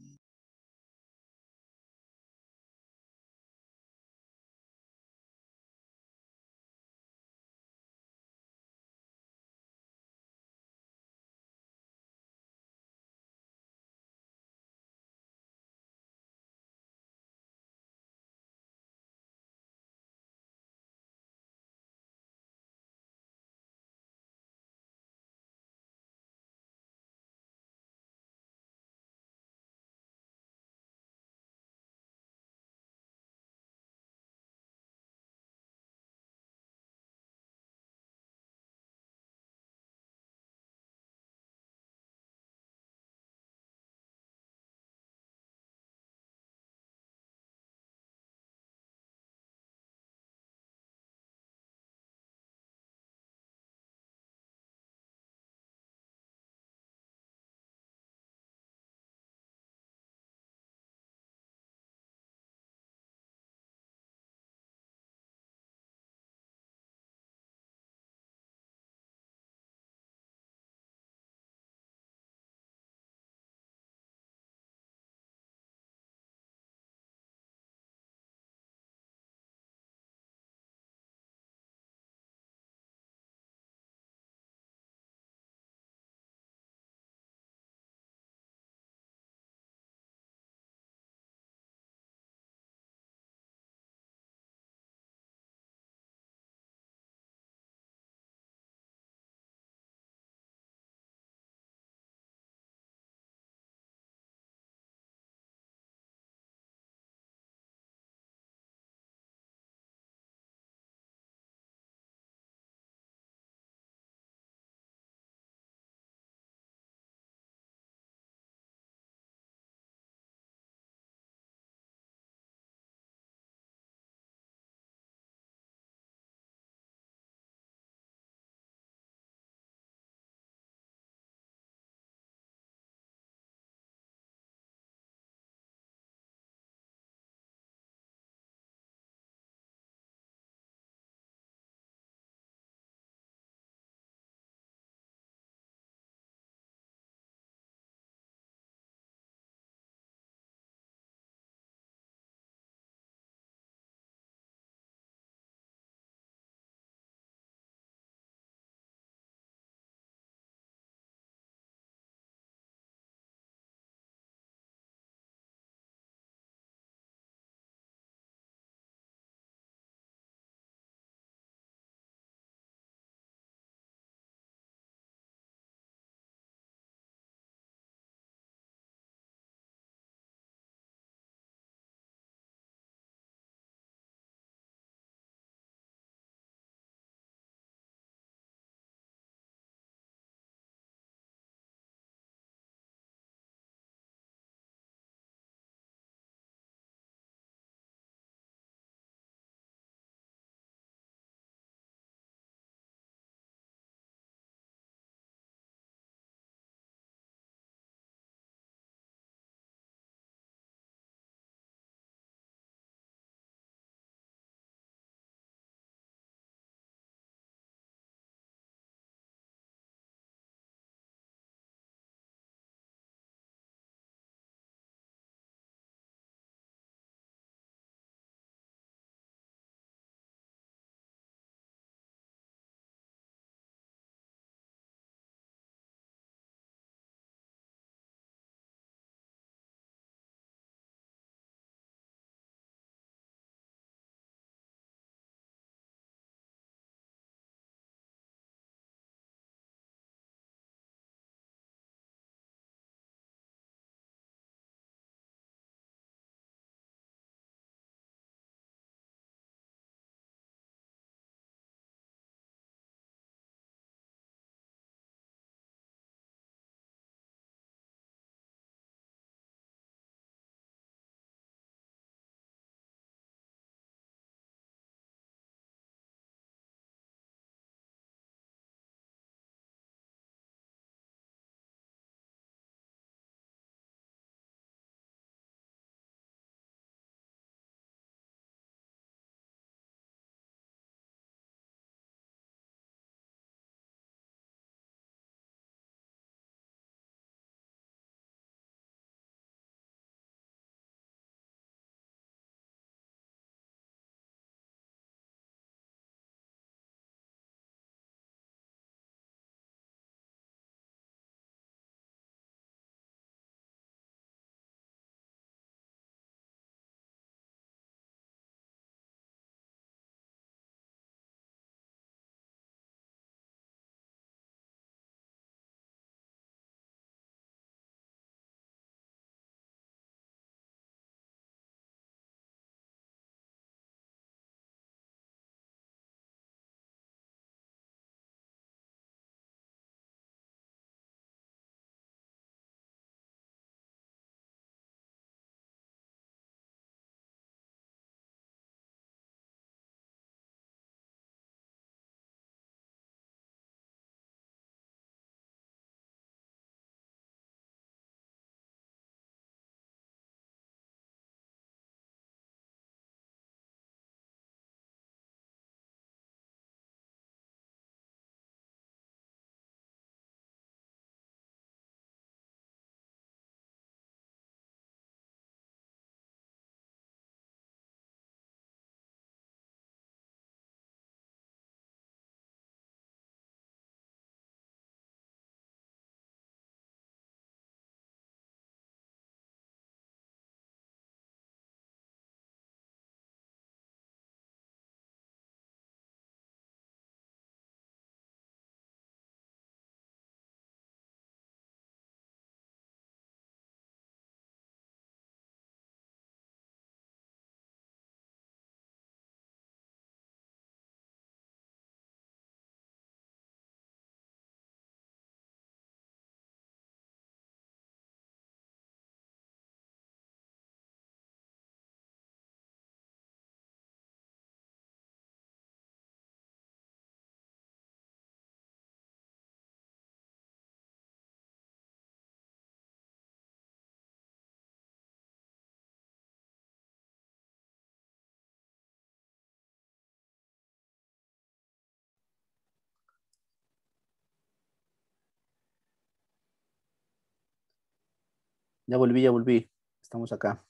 Speaker 2: Ya volví, ya volví. Estamos acá.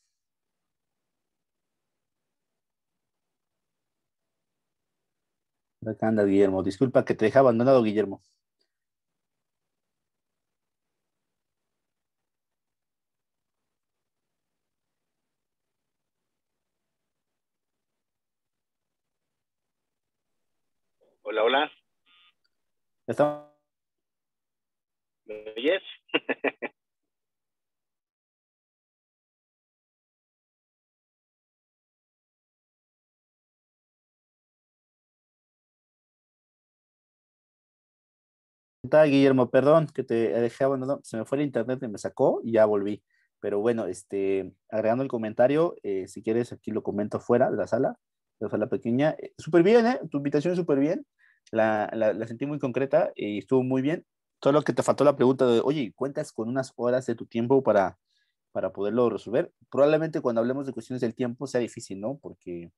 Speaker 2: Acá anda Guillermo. Disculpa que te dejaba abandonado, Guillermo. Hola, hola. estamos?
Speaker 4: Guillermo, perdón, que te dejé Bueno, se me fue el internet y me sacó
Speaker 2: y ya volví. Pero bueno, este, agregando el comentario, eh, si quieres, aquí lo comento fuera de la sala, de la sala pequeña. Eh, súper bien, ¿eh? Tu invitación es súper bien. La, la, sentí muy concreta y estuvo muy bien. Todo lo que te faltó la pregunta de, oye, ¿cuentas con unas horas de tu tiempo para, para poderlo resolver? Probablemente cuando hablemos de cuestiones del tiempo sea difícil, ¿no? Porque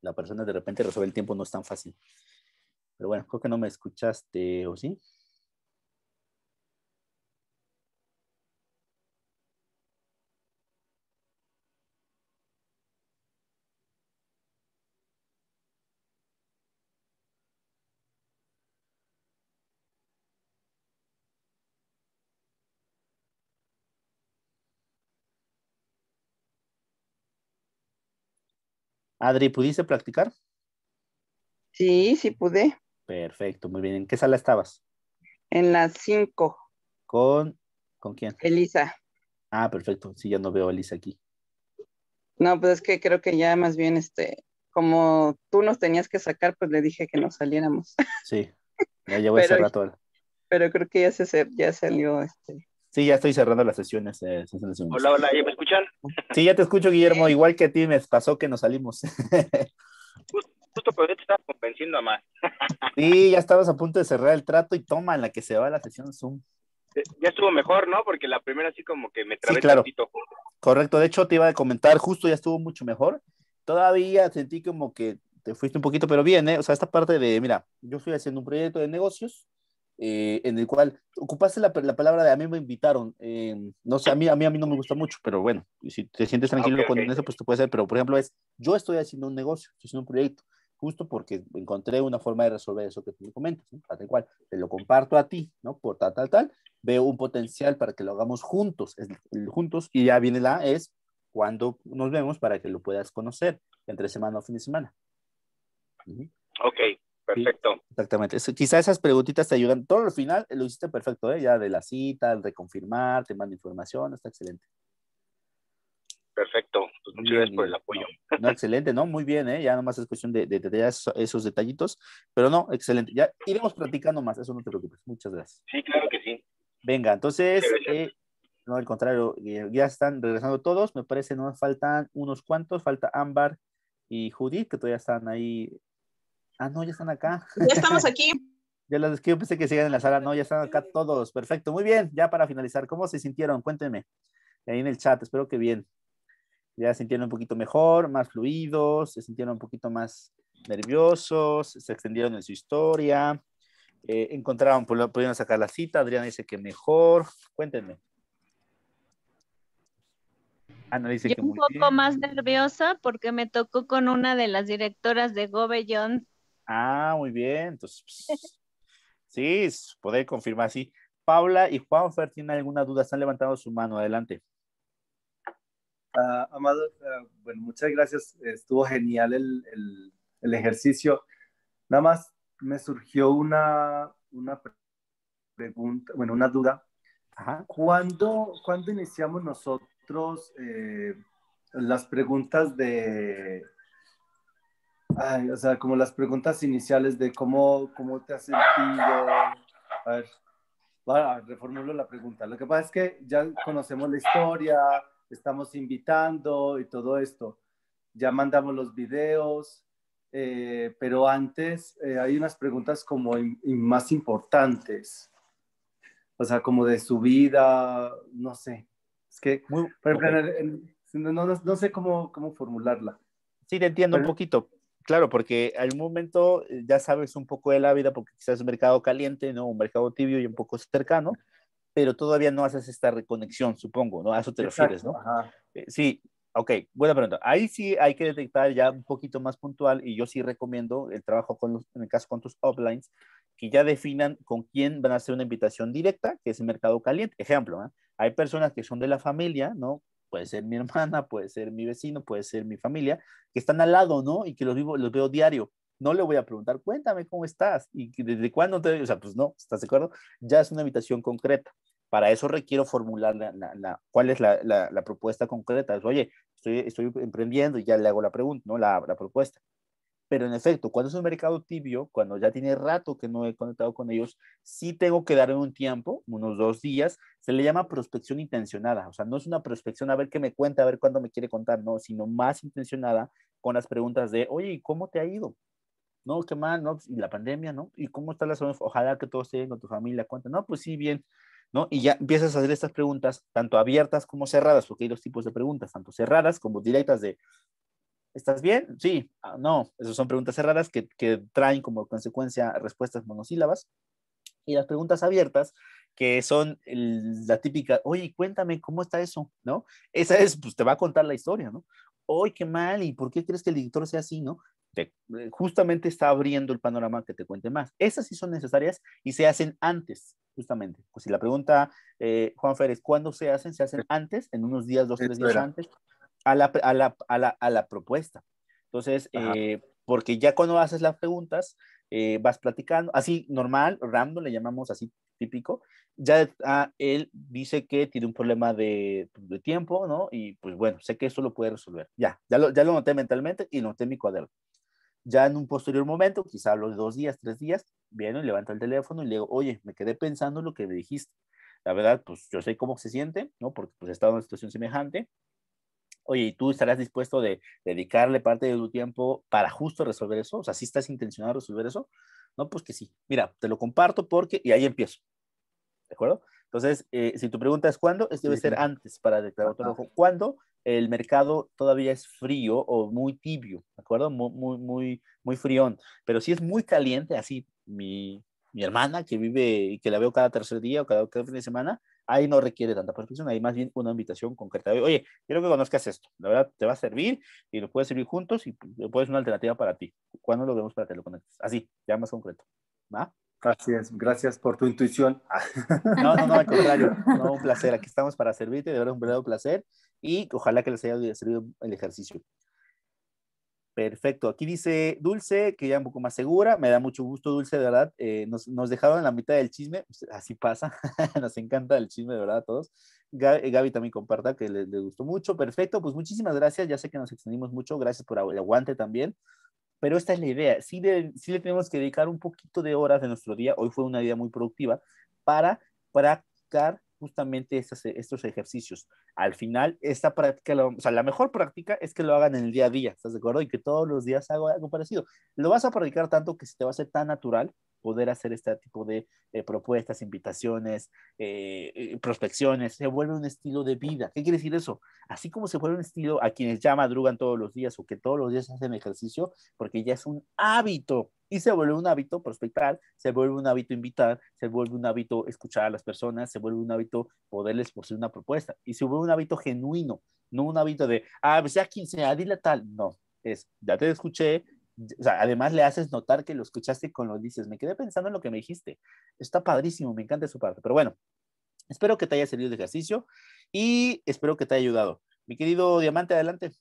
Speaker 2: la persona de repente resolver el tiempo no es tan fácil. Pero bueno, creo que no me escuchaste, ¿o sí? Adri, ¿pudiste practicar? Sí, sí pude. Perfecto, muy bien. ¿En qué sala estabas? En las 5. ¿Con, ¿Con quién? Elisa. Ah, perfecto. Sí, ya no veo a Elisa aquí. No, pues es que creo
Speaker 1: que ya más bien, este, como tú nos tenías que sacar, pues le dije que nos saliéramos.
Speaker 2: Sí, ya llevo ese rato. Pero creo que ya, se, ya salió este. Sí, ya estoy cerrando eh, las sesiones. Hola, hola, ¿ya me escuchan? Sí, ya te escucho, Guillermo. Igual que a ti me pasó que nos salimos.
Speaker 4: Justo pero te estabas convenciendo a más.
Speaker 2: Sí, ya estabas a punto de cerrar el trato y toma en la que se va la sesión Zoom.
Speaker 4: Eh, ya estuvo mejor, ¿no? Porque la primera sí como que me trabé sí, claro.
Speaker 2: Correcto, de hecho te iba a comentar, justo ya estuvo mucho mejor. Todavía sentí como que te fuiste un poquito, pero bien, ¿eh? O sea, esta parte de, mira, yo fui haciendo un proyecto de negocios, eh, en el cual ocupaste la, palabra de a mí me invitaron. Em, no sé, a mí, a mí, no me gusta mucho, pero bueno, si te sientes ah, tranquilo con eso, pues te puede ser. Pero por ejemplo, es yo estoy haciendo un negocio, estoy haciendo un proyecto justo porque encontré una forma de resolver eso que tú me comentas, ¿no? tal cual, te lo comparto a ti, ¿no? Por tal, tal, tal, veo un potencial para que lo hagamos juntos, juntos, y ya viene la es cuando nos vemos para que lo puedas conocer, entre semana o fin de semana. Ok, perfecto. exactamente, Quizás esas preguntitas te ayudan, todo al final lo hiciste perfecto, ¿eh? ya de la cita, reconfirmar, te mando información, está excelente.
Speaker 4: Perfecto, pues muchas gracias por el apoyo.
Speaker 2: No, excelente, ¿no? Muy bien, ¿eh? Ya nomás es cuestión de, esos, detallitos, pero no, excelente. Ya iremos platicando más, eso no te preocupes. Muchas gracias. Sí, claro que sí. Venga, entonces, eh, no, al contrario, eh, ya están regresando todos, me parece, no faltan unos cuantos, falta Ámbar y Judith, que todavía están ahí. Ah, no, ya están acá. Ya estamos aquí. Ya las que pensé que sigan en la sala, no, ya están acá todos. Perfecto, muy bien. Ya para finalizar, ¿cómo se sintieron? Cuéntenme. Ahí en el chat, espero que bien ya se sintieron un poquito mejor, más fluidos, se sintieron un poquito más nerviosos, se extendieron en su historia, eh, encontraron, pudieron sacar la cita, Adriana dice que mejor, cuéntenme. Ana dice Yo un poco más
Speaker 3: nerviosa
Speaker 1: porque me tocó con una de las directoras de Gobellón.
Speaker 2: Ah, muy bien, entonces, pues, sí, poder confirmar, sí. Paula y Juanfer tienen alguna duda, están levantando su mano, adelante.
Speaker 4: Ah, Amado, ah, bueno, muchas gracias. Estuvo genial el, el, ejercicio. Nada más me surgió una, una pregunta, bueno, una duda. ¿Cuándo, iniciamos nosotros eh, las preguntas de... o sea, como las preguntas iniciales de cómo, cómo te has sentido. A ver, bueno, reformulo la pregunta. Lo que pasa es que ya conocemos la historia, estamos invitando y todo esto. Ya mandamos los videos, eh, pero antes eh, hay unas preguntas como más importantes, o sea, como de su vida, no sé. Es que, no, no, sé cómo, cómo formularla.
Speaker 2: Sí, te entiendo un poquito. Claro, porque al momento eh, ya sabes un poco de la vida, porque quizás es un mercado caliente, ¿no? Un mercado tibio y un poco cercano pero todavía no haces esta reconexión, supongo, ¿no? A eso te refieres, ¿no? Eh, sí, ok, buena pregunta. Ahí sí hay que detectar ya un poquito más puntual y yo sí recomiendo el trabajo con en el caso con tus uplines, que ya definan con quién van a hacer una invitación directa, que es el mercado caliente. Ejemplo, ¿eh? hay personas que son de la familia, ¿no? Puede ser mi hermana, puede ser mi vecino, puede ser mi familia, que están al lado, ¿no? Y que los, vivo, los veo diario no le voy a preguntar, cuéntame cómo estás y desde cuándo te... O sea, pues no, ¿estás de acuerdo? Ya es una invitación concreta. Para eso requiero formular la, cuál es la, propuesta concreta. Oye, estoy, estoy emprendiendo y ya le hago la pregunta, ¿no? La, propuesta. Pero en efecto, cuando es un mercado tibio, cuando ya tiene rato que no he conectado con ellos, sí tengo que darme un tiempo, unos dos días. Se le llama prospección intencionada. O sea, no es una prospección a ver qué me cuenta, a ver cuándo me quiere contar, no, sino más intencionada con las preguntas de, oye, cómo te ha ido? no, qué mal, no, pues, y la pandemia, ¿no? ¿Y cómo está la salud? Ojalá que todos estén con tu familia, cuenta, no, pues sí, bien, ¿no? Y ya empiezas a hacer estas preguntas, tanto abiertas como cerradas, porque hay dos tipos de preguntas, tanto cerradas como directas de, ¿estás bien? Sí, ah, no, esas son preguntas cerradas que, que traen como consecuencia respuestas monosílabas. Y las preguntas abiertas, que son la típica, oye, cuéntame cómo está eso, ¿no? Esa es, pues te va a contar la historia, ¿no? hoy qué mal! ¿Y por qué crees que el editor sea así, no? Eh, justamente está abriendo el panorama que te cuente más. Esas sí son necesarias y se hacen antes, justamente. Pues si la pregunta, eh, Juan Férez, ¿cuándo se hacen? Se hacen antes, en unos días, dos, tres días antes, a la, a la, a la, a la propuesta. Entonces, eh, porque ya cuando haces las preguntas, eh, vas platicando, así normal, random, le llamamos así típico. Ya ah, él dice que tiene un problema de, pues, de, tiempo, ¿no? Y pues bueno, sé que eso lo puede resolver. Ya, ya lo, ya lo noté mentalmente y noté en mi cuaderno. Ya en un posterior momento, quizá a los dos días, tres días, viene y levanta el teléfono y le digo, oye, me quedé pensando lo que me dijiste. La verdad, pues yo sé cómo se siente, ¿no? Porque pues he estado en una situación semejante oye, ¿y tú estarás dispuesto de dedicarle parte de tu tiempo para justo resolver eso? O sea, si ¿sí estás intencionado a resolver eso? No, pues que sí. Mira, te lo comparto porque, y ahí empiezo. ¿De acuerdo? Entonces, eh, si tu pregunta es cuándo, esto debe ser antes para declarar otro ojo. ¿Cuándo? El mercado todavía es frío o muy tibio, ¿de acuerdo? Muy, muy, muy, muy frión. Pero si es muy caliente, así mi, mi hermana que vive y que la veo cada tercer día o cada, cada fin de semana, ahí no requiere tanta perfección, ahí más bien una invitación concreta. Oye, quiero que conozcas esto, la verdad te va a servir y lo puedes servir juntos y pues, puedes una alternativa para ti. ¿Cuándo lo vemos para que lo conectes? Así, ya más concreto. ¿Va? Así es, gracias por tu intuición.
Speaker 4: No, no, no, al contrario,
Speaker 2: un placer. Aquí estamos para servirte, de verdad un verdadero placer y ojalá que les haya servido el ejercicio. Perfecto. Aquí dice Dulce, que ya un poco más segura. Me da mucho gusto, Dulce, de verdad. Eh, nos, nos, dejaron en la mitad del chisme. Pues, así pasa. nos encanta el chisme, de verdad, a todos. Eh, Gaby, también comparta que le, gustó mucho. Perfecto. Pues muchísimas gracias. Ya sé que nos extendimos mucho. Gracias por el aguante también. Pero esta es la idea. Sí, sí le tenemos que dedicar un poquito de horas de nuestro día. Hoy fue una idea muy productiva para practicar justamente estos, ejercicios. Al final, esta práctica, la mejor práctica es que lo hagan en el día a día, ¿estás de acuerdo? Y que todos los días haga algo parecido. Lo vas a practicar tanto que se te va a hacer tan natural poder hacer este tipo de eh, propuestas, invitaciones, eh, eh, prospecciones, se vuelve un estilo de vida. ¿Qué quiere decir eso? Así como se vuelve un estilo a quienes ya madrugan todos los días o que todos los días hacen ejercicio, porque ya es un hábito y se vuelve un hábito prospectar, se vuelve un hábito invitar, se vuelve un hábito escuchar a las personas, se vuelve un hábito poderles poseer una propuesta y se vuelve un hábito genuino, no un hábito de, ah, pues ya 15, ah, dile tal. No, es, ya te escuché, o sea, además le haces notar que lo escuchaste con lo dices. Me quedé pensando en lo que me dijiste. Está padrísimo, me encanta su parte. Pero bueno, espero que te haya servido de ejercicio y espero que te haya ayudado. Mi querido Diamante, adelante.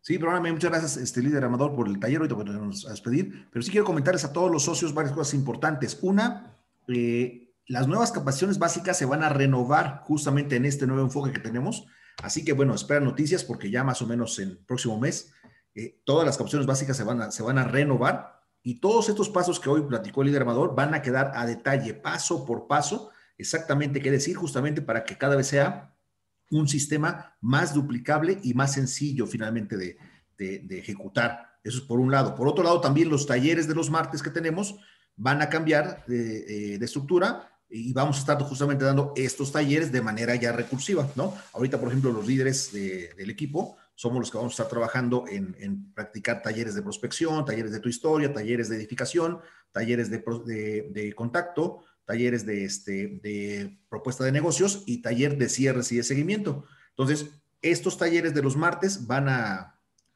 Speaker 4: Sí, programa. muchas gracias, este líder Amador, por el taller. Ahorita despedir. Pero sí quiero comentarles a todos los socios varias cosas importantes. Una, eh, las nuevas capacitaciones básicas se van a renovar justamente en este nuevo enfoque que tenemos. Así que bueno, esperan noticias porque ya más o menos en el próximo mes eh, todas las opciones básicas se van, a, renovar y todos estos pasos que hoy platicó el líder armador van a quedar a detalle, paso por paso, exactamente qué decir, justamente para que cada vez sea un sistema más duplicable y más sencillo finalmente de, ejecutar. Eso es por un lado. Por otro lado, también los talleres de los martes que tenemos van a cambiar de eh, estructura y vamos a estar justamente dando estos talleres de manera ya recursiva, ¿no? Ahorita, por ejemplo, los líderes del equipo somos los que vamos a estar trabajando en, practicar talleres de prospección, talleres de tu historia, talleres de edificación, talleres de, contacto, talleres de, este, de propuesta de negocios y taller de cierres y de seguimiento. Entonces, estos talleres de los martes van a,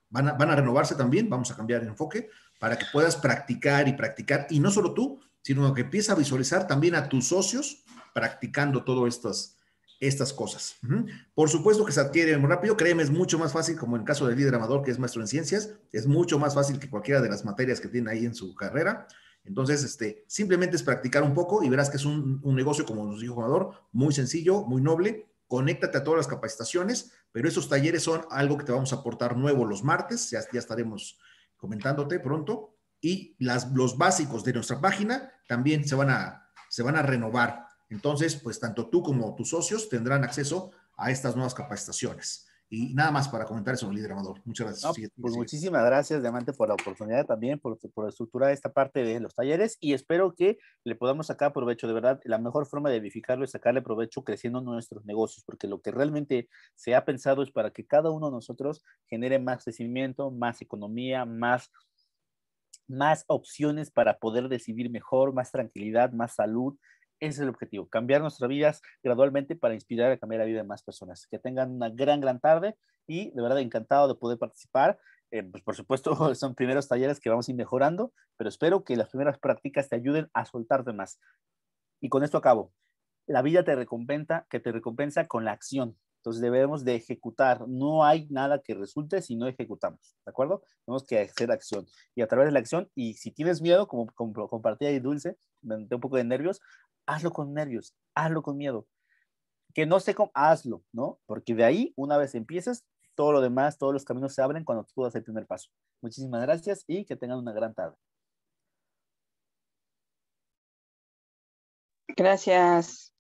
Speaker 4: van van a renovarse también, vamos a cambiar el enfoque para que puedas practicar y practicar, y no solo tú, sino que empieza a visualizar también a tus socios practicando todas estas, estas cosas. Por supuesto que se adquiere muy rápido, créeme, es mucho más fácil, como en el caso del líder amador, que es maestro en ciencias, es mucho más fácil que cualquiera de las materias que tiene ahí en su carrera. Entonces, este, simplemente es practicar un poco y verás que es un, negocio, como nos dijo Amador, muy sencillo, muy noble, conéctate a todas las capacitaciones, pero esos talleres son algo que te vamos a aportar nuevo los martes, ya estaremos comentándote pronto y las, los básicos de nuestra página también se van, a, se van a renovar. Entonces, pues tanto tú como tus socios tendrán acceso a estas nuevas capacitaciones. Y nada más para comentar eso, líder Amador. Muchas gracias. pues
Speaker 2: muchísimas gracias, Diamante, por la oportunidad también, por, por, estructurar esta parte de los talleres y espero que le podamos sacar provecho. De verdad, la mejor forma de edificarlo es sacarle provecho creciendo nuestros negocios, porque lo que realmente se ha pensado es para que cada uno de nosotros genere más crecimiento, más economía, más más opciones para poder decidir mejor, más tranquilidad, más salud. Ese es el objetivo, cambiar nuestras vidas gradualmente para inspirar a cambiar la vida de más personas. Que tengan una gran, gran tarde y de verdad encantado de poder participar. Eh, pues por supuesto, son primeros talleres que vamos a ir mejorando, pero espero que las primeras prácticas te ayuden a soltarte más. Y con esto acabo. La vida te recompensa, que te recompensa con la acción, entonces debemos de ejecutar. No hay nada que resulte si no ejecutamos, ¿de acuerdo? Tenemos que hacer acción. Y a través de la acción, y si tienes miedo, como, como compartí ahí Dulce, un poco de nervios, hazlo con nervios, hazlo con miedo. Que no sé cómo, hazlo, ¿no? Porque de ahí, una vez empieces, todo lo demás, todos los caminos se abren cuando tú das el primer paso. Muchísimas gracias y que tengan una gran tarde.
Speaker 1: Gracias.